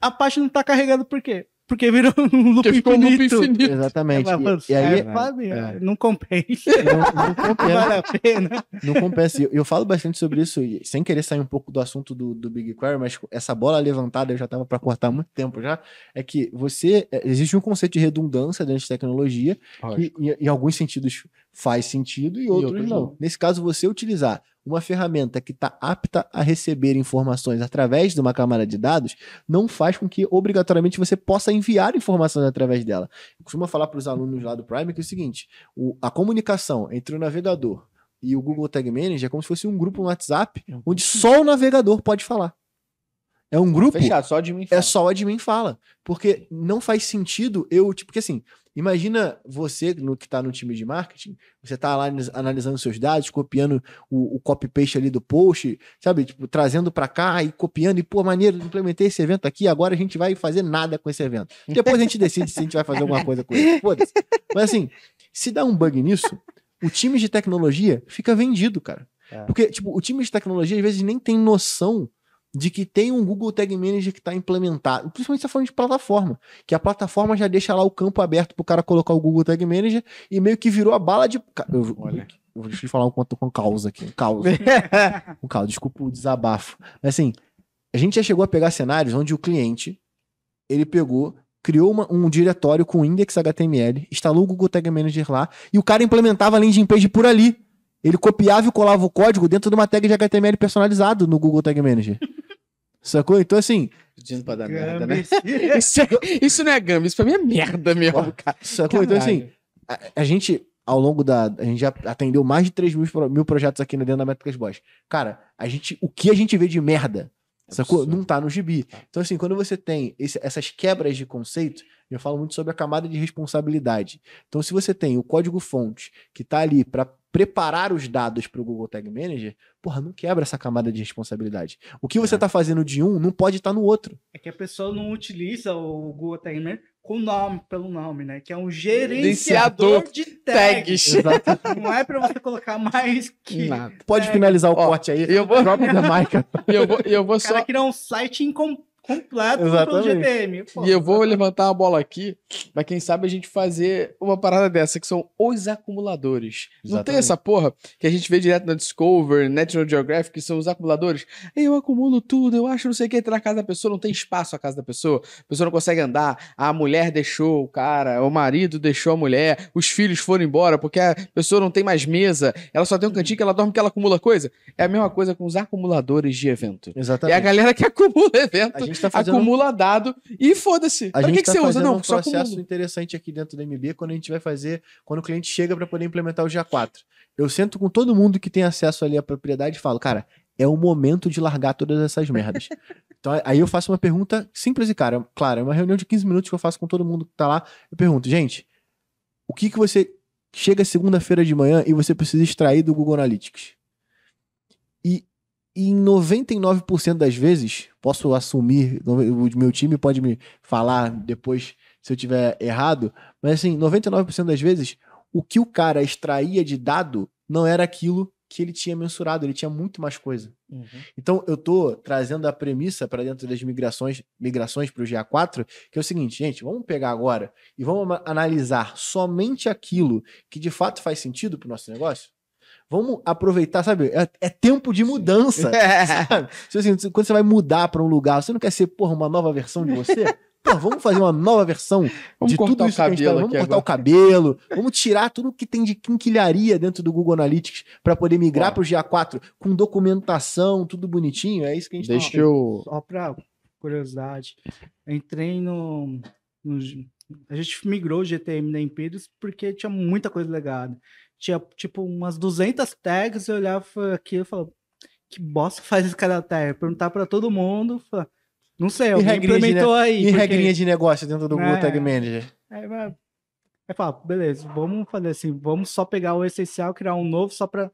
a página não tá carregando por quê? porque virou um loop, ficou infinito. Um loop infinito. Exatamente. É e, e, aí, é, é, é. não compensa. Não, não compensa. vale a pena. Não compensa. Eu, eu falo bastante sobre isso, sem querer sair um pouco do assunto do, do BigQuery, mas essa bola levantada eu já estava para cortar há muito tempo já, é que você... É, existe um conceito de redundância dentro de tecnologia, Lógico. que em, em, alguns sentidos faz sentido e outros, e outros não. não. Nesse caso, você utilizar uma ferramenta que está apta a receber informações através de uma camada de dados não faz com que, obrigatoriamente, você possa enviar informações através dela. Eu costumo falar para os alunos lá do Prime que é o seguinte: o, a comunicação entre o navegador e o Google Tag Manager é como se fosse um grupo no WhatsApp é onde só o navegador pode falar. É um tá grupo. Fechar só o admin é fala. É só o admin fala. Porque não faz sentido eu, tipo, porque assim, Imagina você no, que está no time de marketing, você está lá analisando seus dados, copiando o, o copy-paste ali do post, sabe? Tipo, trazendo para cá e copiando, e pô, maneiro, implementei esse evento aqui, agora a gente vai fazer nada com esse evento. Depois a gente decide se a gente vai fazer alguma coisa com ele. Foda-se. Mas assim, se dá um bug nisso, o time de tecnologia fica vendido, cara. É. Porque, tipo, o time de tecnologia às vezes nem tem noção de que tem um Google Tag Manager que está implementado, principalmente está falando de plataforma, que a plataforma já deixa lá o campo aberto para o cara colocar o Google Tag Manager e meio que virou a bala de. Eu, Olha. Eu, deixa eu falar um quanto com causa aqui. Um caos. um caos, desculpa o desabafo. Mas assim, a gente já chegou a pegar cenários onde o cliente ele pegou, criou uma, um diretório com index HTML, instalou o Google Tag Manager lá e o cara implementava a landing page por ali. Ele copiava e colava o código dentro de uma tag de HTML personalizado no Google Tag Manager. Sacou? Então, assim. Pedindo pra dar merda, né? isso, é, isso não é gambi, isso pra mim é merda mesmo, cara. Sacou? Então, assim, a, a, gente, ao longo da. A gente já atendeu mais de 3 mil, mil projetos aqui né, dentro da Métricas Boss. Cara, a gente, o que a gente vê de merda Sacou? Não tá no gibi. Então, assim, quando você tem esse, essas quebras de conceito, eu falo muito sobre a camada de responsabilidade. Então, se você tem o código-fonte que tá ali para preparar os dados para o Google Tag Manager, porra, não quebra essa camada de responsabilidade. O que você está é. Tá fazendo de um não pode estar tá no outro. É que a pessoa não utiliza o Google Tag Manager com nome, pelo nome, né? Que é um gerenciador, de tags. tags. Não é para você colocar mais que. Nada. Pode é. finalizar o Ó, corte aí. Eu vou. Dropa da Maica. Eu vou, eu vou o cara só. é um site incompleto completo pelo GTM. Pô. E eu vou levantar uma bola aqui para quem sabe a gente fazer uma parada dessa, que são os acumuladores. Exatamente. Não tem essa porra que a gente vê direto na Discover, National Geographic, que são os acumuladores. Eu acumulo tudo, eu acho não sei o que, entrar tá na casa da pessoa, não tem espaço a casa da pessoa, a pessoa não consegue andar, a mulher deixou o cara, o marido deixou a mulher, os filhos foram embora porque a pessoa não tem mais mesa, ela só tem um cantinho que ela dorme que ela acumula coisa. É a mesma coisa com os acumuladores de evento. Exatamente. É a galera que acumula evento gente tá fazendo... acumula dado e foda-se. Pra que, tá que você usa? Não, um processo acumula. interessante aqui dentro do MB quando a gente vai fazer, quando o cliente chega para poder implementar o GA4. Eu sento com todo mundo que tem acesso ali à propriedade e falo, cara, é o momento de largar todas essas merdas. então aí eu faço uma pergunta simples e cara, claro, é uma reunião de 15 minutos que eu faço com todo mundo que tá lá. Eu pergunto, gente, o que que você chega segunda-feira de manhã e você precisa extrair do Google Analytics? E em 99% das vezes, posso assumir, o meu time pode me falar depois se eu tiver errado, mas assim, 99% das vezes, o que o cara extraía de dado não era aquilo que ele tinha mensurado, ele tinha muito mais coisa. Uhum. Então eu estou trazendo a premissa para dentro das migrações, migrações para o GA4, que é o seguinte, gente, vamos pegar agora e vamos analisar somente aquilo que de fato faz sentido para o nosso negócio. Vamos aproveitar, sabe? É, é tempo de mudança. Sabe? É. Tipo assim, quando você vai mudar para um lugar, você não quer ser, porra, uma nova versão de você? Pô, vamos fazer uma nova versão vamos de tudo isso que a gente tá, Vamos cortar agora. o cabelo, vamos tirar tudo que tem de quinquilharia dentro do Google Analytics para poder migrar para o GA4 com documentação, tudo bonitinho. É isso que a gente Deixa tá eu... Só para curiosidade, entrei no, no, A gente migrou o GTM da Imperius porque tinha muita coisa legada. Tinha, tipo, umas 200 tags, e olhava aqui e falava, que bosta faz esse cara tag? Perguntar para todo mundo, falava, não sei, alguém implementou de, aí. E porque... regrinha de negócio dentro do é, Google Tag Manager. É, mas... Aí fala, beleza, vamos fazer assim, vamos só pegar o essencial, criar um novo só para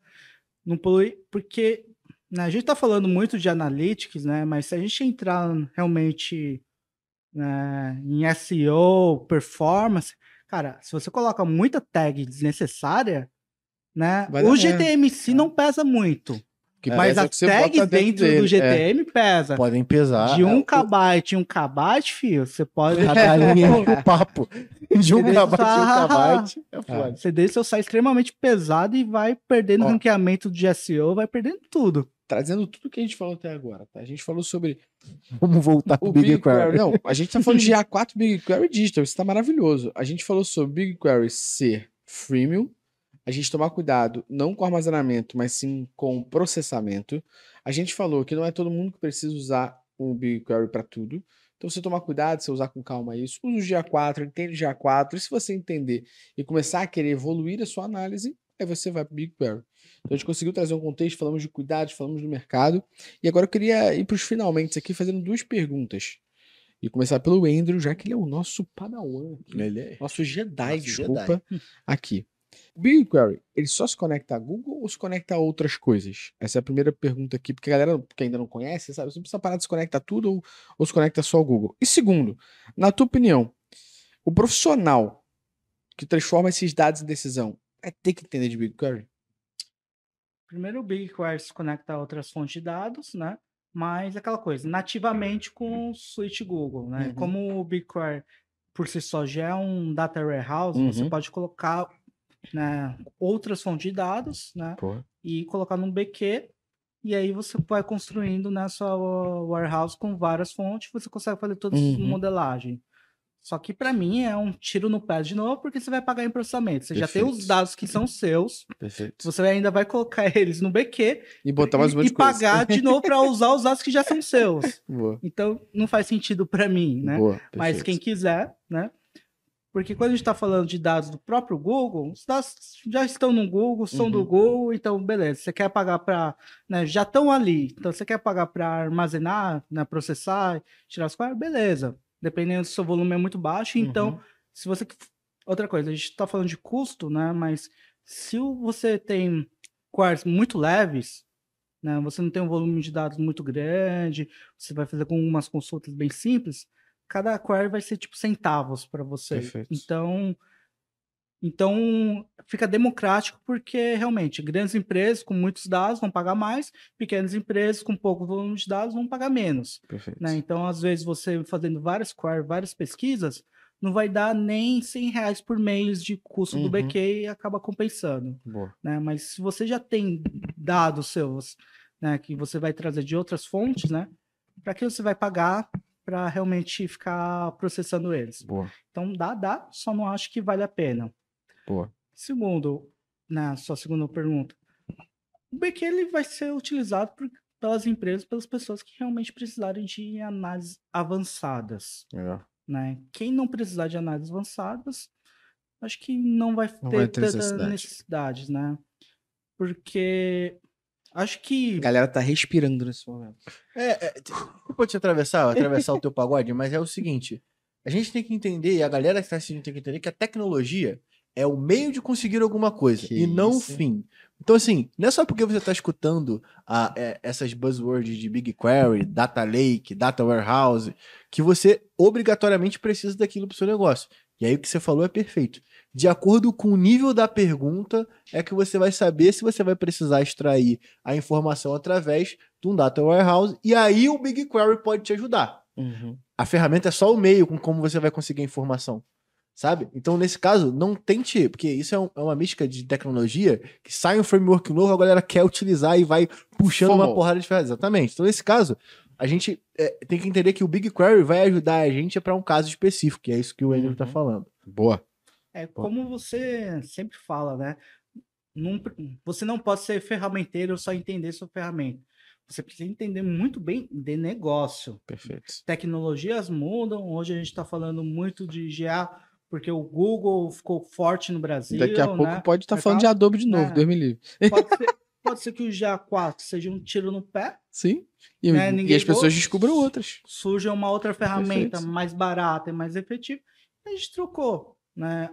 não poluir, porque né, a gente está falando muito de analytics, né? Mas se a gente entrar realmente né, em SEO, performance, cara, se você coloca muita tag desnecessária, né? o GTM se é. não pesa muito. Que mas as tags dentro, dentro do é. GTM pesa. Podem pesar. De 1 um kbyte em 1 kbyte, filho, você pode... É, é o papo. De 1 um kbyte em 1 kbyte, Você deixa eu site extremamente pesado e vai perdendo Ó. ranqueamento de SEO, vai perdendo tudo trazendo tudo que a gente falou até agora, tá? A gente falou sobre. Vamos voltar pro Big, Big Query. Query. Não, a gente tá falando de A4 Big Query Digital, isso tá maravilhoso. A gente falou sobre Big Query ser freemium, a gente tomar cuidado não com armazenamento, mas sim com processamento. A gente falou que não é todo mundo que precisa usar o BigQuery para tudo. Então, você tomar cuidado, você usar com calma isso. Usa o GA4, entende o GA4. E se você entender e começar a querer evoluir a sua análise, aí você vai para o BigQuery. Então, a gente conseguiu trazer um contexto, falamos de cuidados, falamos do mercado. E agora eu queria ir para os finalmente aqui, fazendo duas perguntas. E começar pelo Andrew, já que ele é o nosso padawan Ele é. Nosso Jedi, nosso desculpa, Jedi. aqui. BigQuery, ele só se conecta a Google ou se conecta a outras coisas? Essa é a primeira pergunta aqui, porque a galera que ainda não conhece, sabe? Você precisa parar de se conectar a tudo ou, ou se conecta só ao Google. E segundo, na tua opinião, o profissional que transforma esses dados em decisão é ter que entender de BigQuery? Primeiro, o BigQuery se conecta a outras fontes de dados, né? Mas é aquela coisa, nativamente com o Suite Google, né? Uhum. Como o BigQuery por si só já é um data warehouse, uhum. você pode colocar né, outras fontes de dados, né, e colocar num BQ, e aí você vai construindo na sua uh, warehouse com várias fontes, você consegue fazer toda uhum. modelagem. Só que para mim é um tiro no pé de novo, porque você vai pagar em processamento. Você Perfeito. já tem os dados que são seus. Perfeito. Você ainda vai colocar eles no BQ e botar mais um monte e, coisa. pagar de novo para usar os dados que já são seus. Boa. Então não faz sentido para mim, né? Boa, Mas quem quiser, né? Porque quando a gente está falando de dados do próprio Google, os dados já estão no Google, são uhum. do Google, então beleza. Você quer pagar para. Né, já estão ali. Então você quer pagar para armazenar, né, processar, tirar os quadros? Beleza. Dependendo se o seu volume é muito baixo. Então, uhum. se você. Outra coisa, a gente está falando de custo, né? Mas se você tem quartos muito leves, né, você não tem um volume de dados muito grande, você vai fazer com umas consultas bem simples cada query vai ser tipo centavos para você. Perfeito. Então, então fica democrático porque realmente grandes empresas com muitos dados vão pagar mais, pequenas empresas com pouco volume de dados vão pagar menos. Né? Então, às vezes você fazendo várias queries, várias pesquisas, não vai dar nem 100 reais por mês de custo uhum. do BQ e acaba compensando. Boa. Né? Mas se você já tem dados seus, né, que você vai trazer de outras fontes, né? Para que você vai pagar para realmente ficar processando eles. Boa. Então dá, dá, só não acho que vale a pena. Boa. Segundo, na né, sua segunda pergunta, o BQ ele vai ser utilizado por, pelas empresas, pelas pessoas que realmente precisarem de análises avançadas. Legal. Né? Quem não precisar de análises avançadas, acho que não vai não ter, vai ter necessidade. necessidades, né? Porque Acho que. A galera tá respirando nesse momento. É, é tipo, pode te atravessar, atravessar o teu pagode, mas é o seguinte: a gente tem que entender, e a galera que está assistindo tem que entender, que a tecnologia é o meio de conseguir alguma coisa que e não o fim. Então, assim, não é só porque você está escutando a, é, essas buzzwords de BigQuery, Data Lake, Data Warehouse, que você obrigatoriamente precisa daquilo para o seu negócio. E aí o que você falou é perfeito. De acordo com o nível da pergunta, é que você vai saber se você vai precisar extrair a informação através de um data warehouse. E aí o BigQuery pode te ajudar. Uhum. A ferramenta é só o meio com como você vai conseguir a informação. Sabe? Então, nesse caso, não tente, porque isso é, um, é uma mística de tecnologia que sai um framework novo, a galera quer utilizar e vai puxando uma porrada de ferramentas. Exatamente. Então, nesse caso, a gente é, tem que entender que o BigQuery vai ajudar a gente para um caso específico, que é isso que o Andrew está uhum. falando. Boa. É Boa. como você sempre fala, né? Num, você não pode ser ferramenteiro só entender sua ferramenta. Você precisa entender muito bem de negócio. Perfeito. Tecnologias mudam. Hoje a gente está falando muito de GA, porque o Google ficou forte no Brasil. Daqui a né? pouco pode estar tá falando de Adobe de é. novo, é. me livre. Pode ser, Pode ser que o GA4 seja um tiro no pé. Sim. E, né? e as pessoas descubram outras. Surge uma outra ferramenta Perfeito. mais barata e mais efetiva. A gente trocou. Né?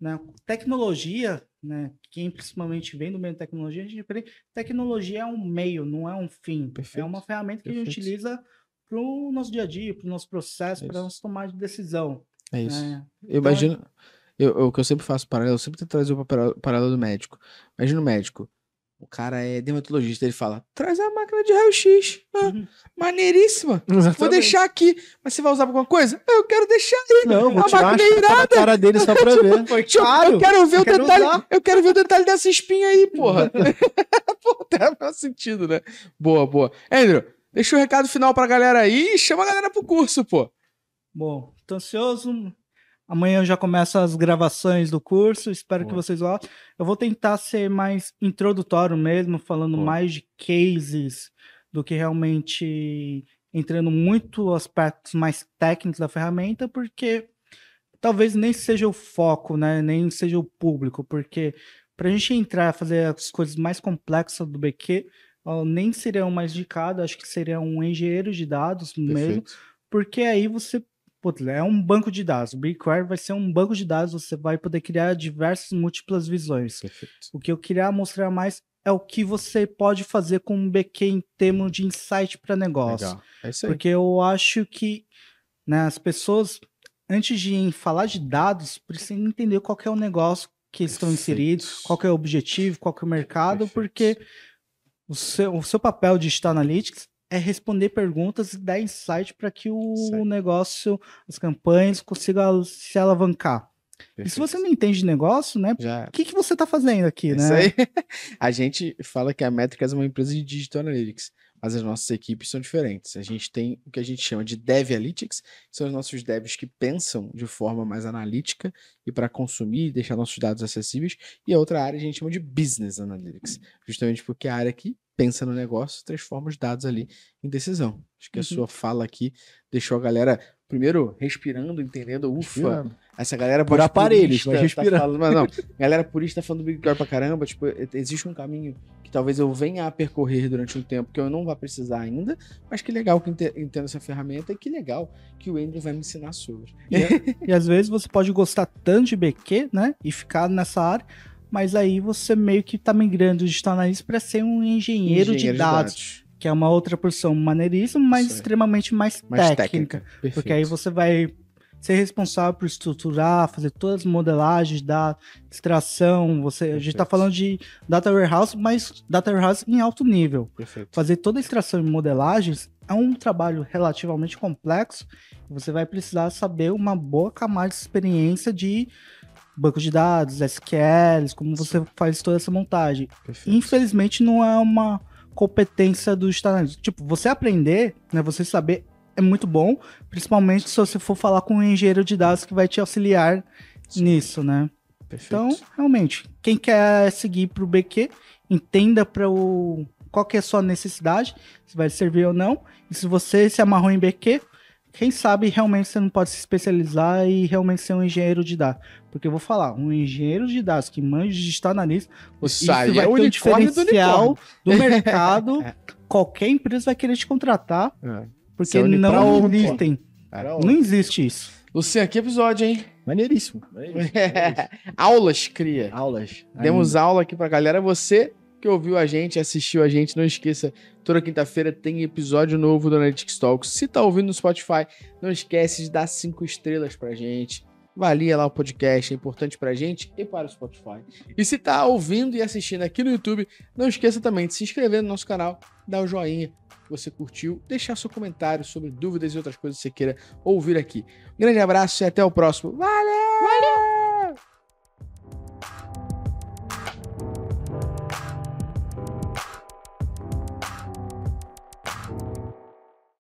né? Tecnologia, né? quem principalmente vem do meio da tecnologia, a gente aprende. Tecnologia é um meio, não é um fim. É Perfeito. É uma ferramenta que Perfeito. a gente utiliza para o nosso dia a dia, para o nosso processo, para a nossa tomada de decisão. É isso. Né? Eu então, imagino. Eu, o que eu sempre faço paralelo, eu sempre tento trazer o paralelo do médico. Imagina o médico o cara é dermatologista, ele fala: traz a máquina de raio-x. Ah, uhum. Maneiríssima. Exatamente. Vou deixar aqui. Mas você vai usar pra alguma coisa? Eu quero deixar aí. Não, vou a tirar, máquina é irada. A cara dele só pra tipo, ver. Foi tipo, claro. Eu quero ver eu o quero detalhe. Usar. Eu quero ver o detalhe dessa espinha aí, porra. Pô, até faz sentido, né? Boa, boa. Andrew, deixa o um recado final pra galera aí e chama a galera pro curso, pô. Bom, tô ansioso, Amanhã eu já começo as gravações do curso, espero Boa. que vocês gostem. Eu vou tentar ser mais introdutório mesmo, falando Boa. mais de cases do que realmente entrando muito aspectos mais técnicos da ferramenta, porque talvez nem seja o foco, né? Nem seja o público, porque para a gente entrar fazer as coisas mais complexas do BQ, nem seria um mais indicado, acho que seria um engenheiro de dados Perfeito. mesmo, porque aí você putz, é um banco de dados. O BigQuery vai ser um banco de dados, você vai poder criar diversas múltiplas visões. Perfeito. O que eu queria mostrar mais é o que você pode fazer com o BQ em termos de insight para negócio. Legal. É isso aí. Porque eu acho que né, as pessoas, antes de falar de dados, precisam entender qual é o negócio que estão inseridos, qual é o objetivo, qual é o mercado, Perfeito. porque o seu, o seu papel de Digital Analytics é responder perguntas e dar insight para que o certo. negócio, as campanhas consigam se alavancar. Perfeito. E se você não entende de negócio, né? O que, que você está fazendo aqui, é né? aí. A gente fala que a Métricas é uma empresa de digital analytics mas as nossas equipes são diferentes. A gente tem o que a gente chama de Dev Analytics, que são os nossos devs que pensam de forma mais analítica e para consumir e deixar nossos dados acessíveis. E a outra área a gente chama de Business Analytics, justamente porque a área que pensa no negócio transforma os dados ali em decisão. Acho que uhum. a sua fala aqui deixou a galera primeiro respirando, entendendo, ufa. Respirando. Essa galera por aparelhos, purista, mas respirando. Tá falando, mas não, galera purista tá falando do Big Brother pra caramba, tipo, existe um caminho que talvez eu venha a percorrer durante um tempo que eu não vá precisar ainda, mas que legal que entendo essa ferramenta e que legal que o Andrew vai me ensinar sobre. E, é, e às vezes você pode gostar tanto de BQ, né, e ficar nessa área, mas aí você meio que tá migrando de jornalista para ser um engenheiro, engenheiro de, dados. de dados que é uma outra porção maneiríssima, mas Sim. extremamente mais, mais técnica. técnica. Porque aí você vai ser responsável por estruturar, fazer todas as modelagens da extração. Você, a gente está falando de data warehouse, mas data warehouse em alto nível. Perfeito. Fazer toda a extração e modelagens é um trabalho relativamente complexo. Você vai precisar saber uma boa camada de experiência de banco de dados, SQLs, como você faz toda essa montagem. Perfeito. Infelizmente, não é uma competência dos talentos. Tipo, você aprender, né? Você saber é muito bom, principalmente se você for falar com um engenheiro de dados que vai te auxiliar Sim. nisso, né? Perfeito. Então, realmente, quem quer seguir para o BQ, entenda para o qual que é a sua necessidade, se vai servir ou não. E se você se amarrou em BQ, quem sabe realmente você não pode se especializar e realmente ser um engenheiro de dados. Porque eu vou falar, um engenheiro de dados que manja de estar na lista, isso, isso aí vai é ter um diferencial do, do mercado. É. Qualquer empresa vai querer te contratar, é. é porque não existem. É. Não existe isso. Luciano, que episódio, hein? Maneiríssimo. Maneiríssimo. Maneiríssimo. Aulas, cria. Aulas. Demos Ainda. aula aqui pra galera. Você que ouviu a gente, assistiu a gente. Não esqueça, toda quinta-feira tem episódio novo do Analytics Talks. Se tá ouvindo no Spotify, não esquece de dar cinco estrelas pra gente. Valia lá o podcast, é importante pra gente e para o Spotify. E se tá ouvindo e assistindo aqui no YouTube, não esqueça também de se inscrever no nosso canal, dar o um joinha, você curtiu, deixar seu comentário sobre dúvidas e outras coisas que você queira ouvir aqui. Um grande abraço e até o próximo. Valeu! Valeu!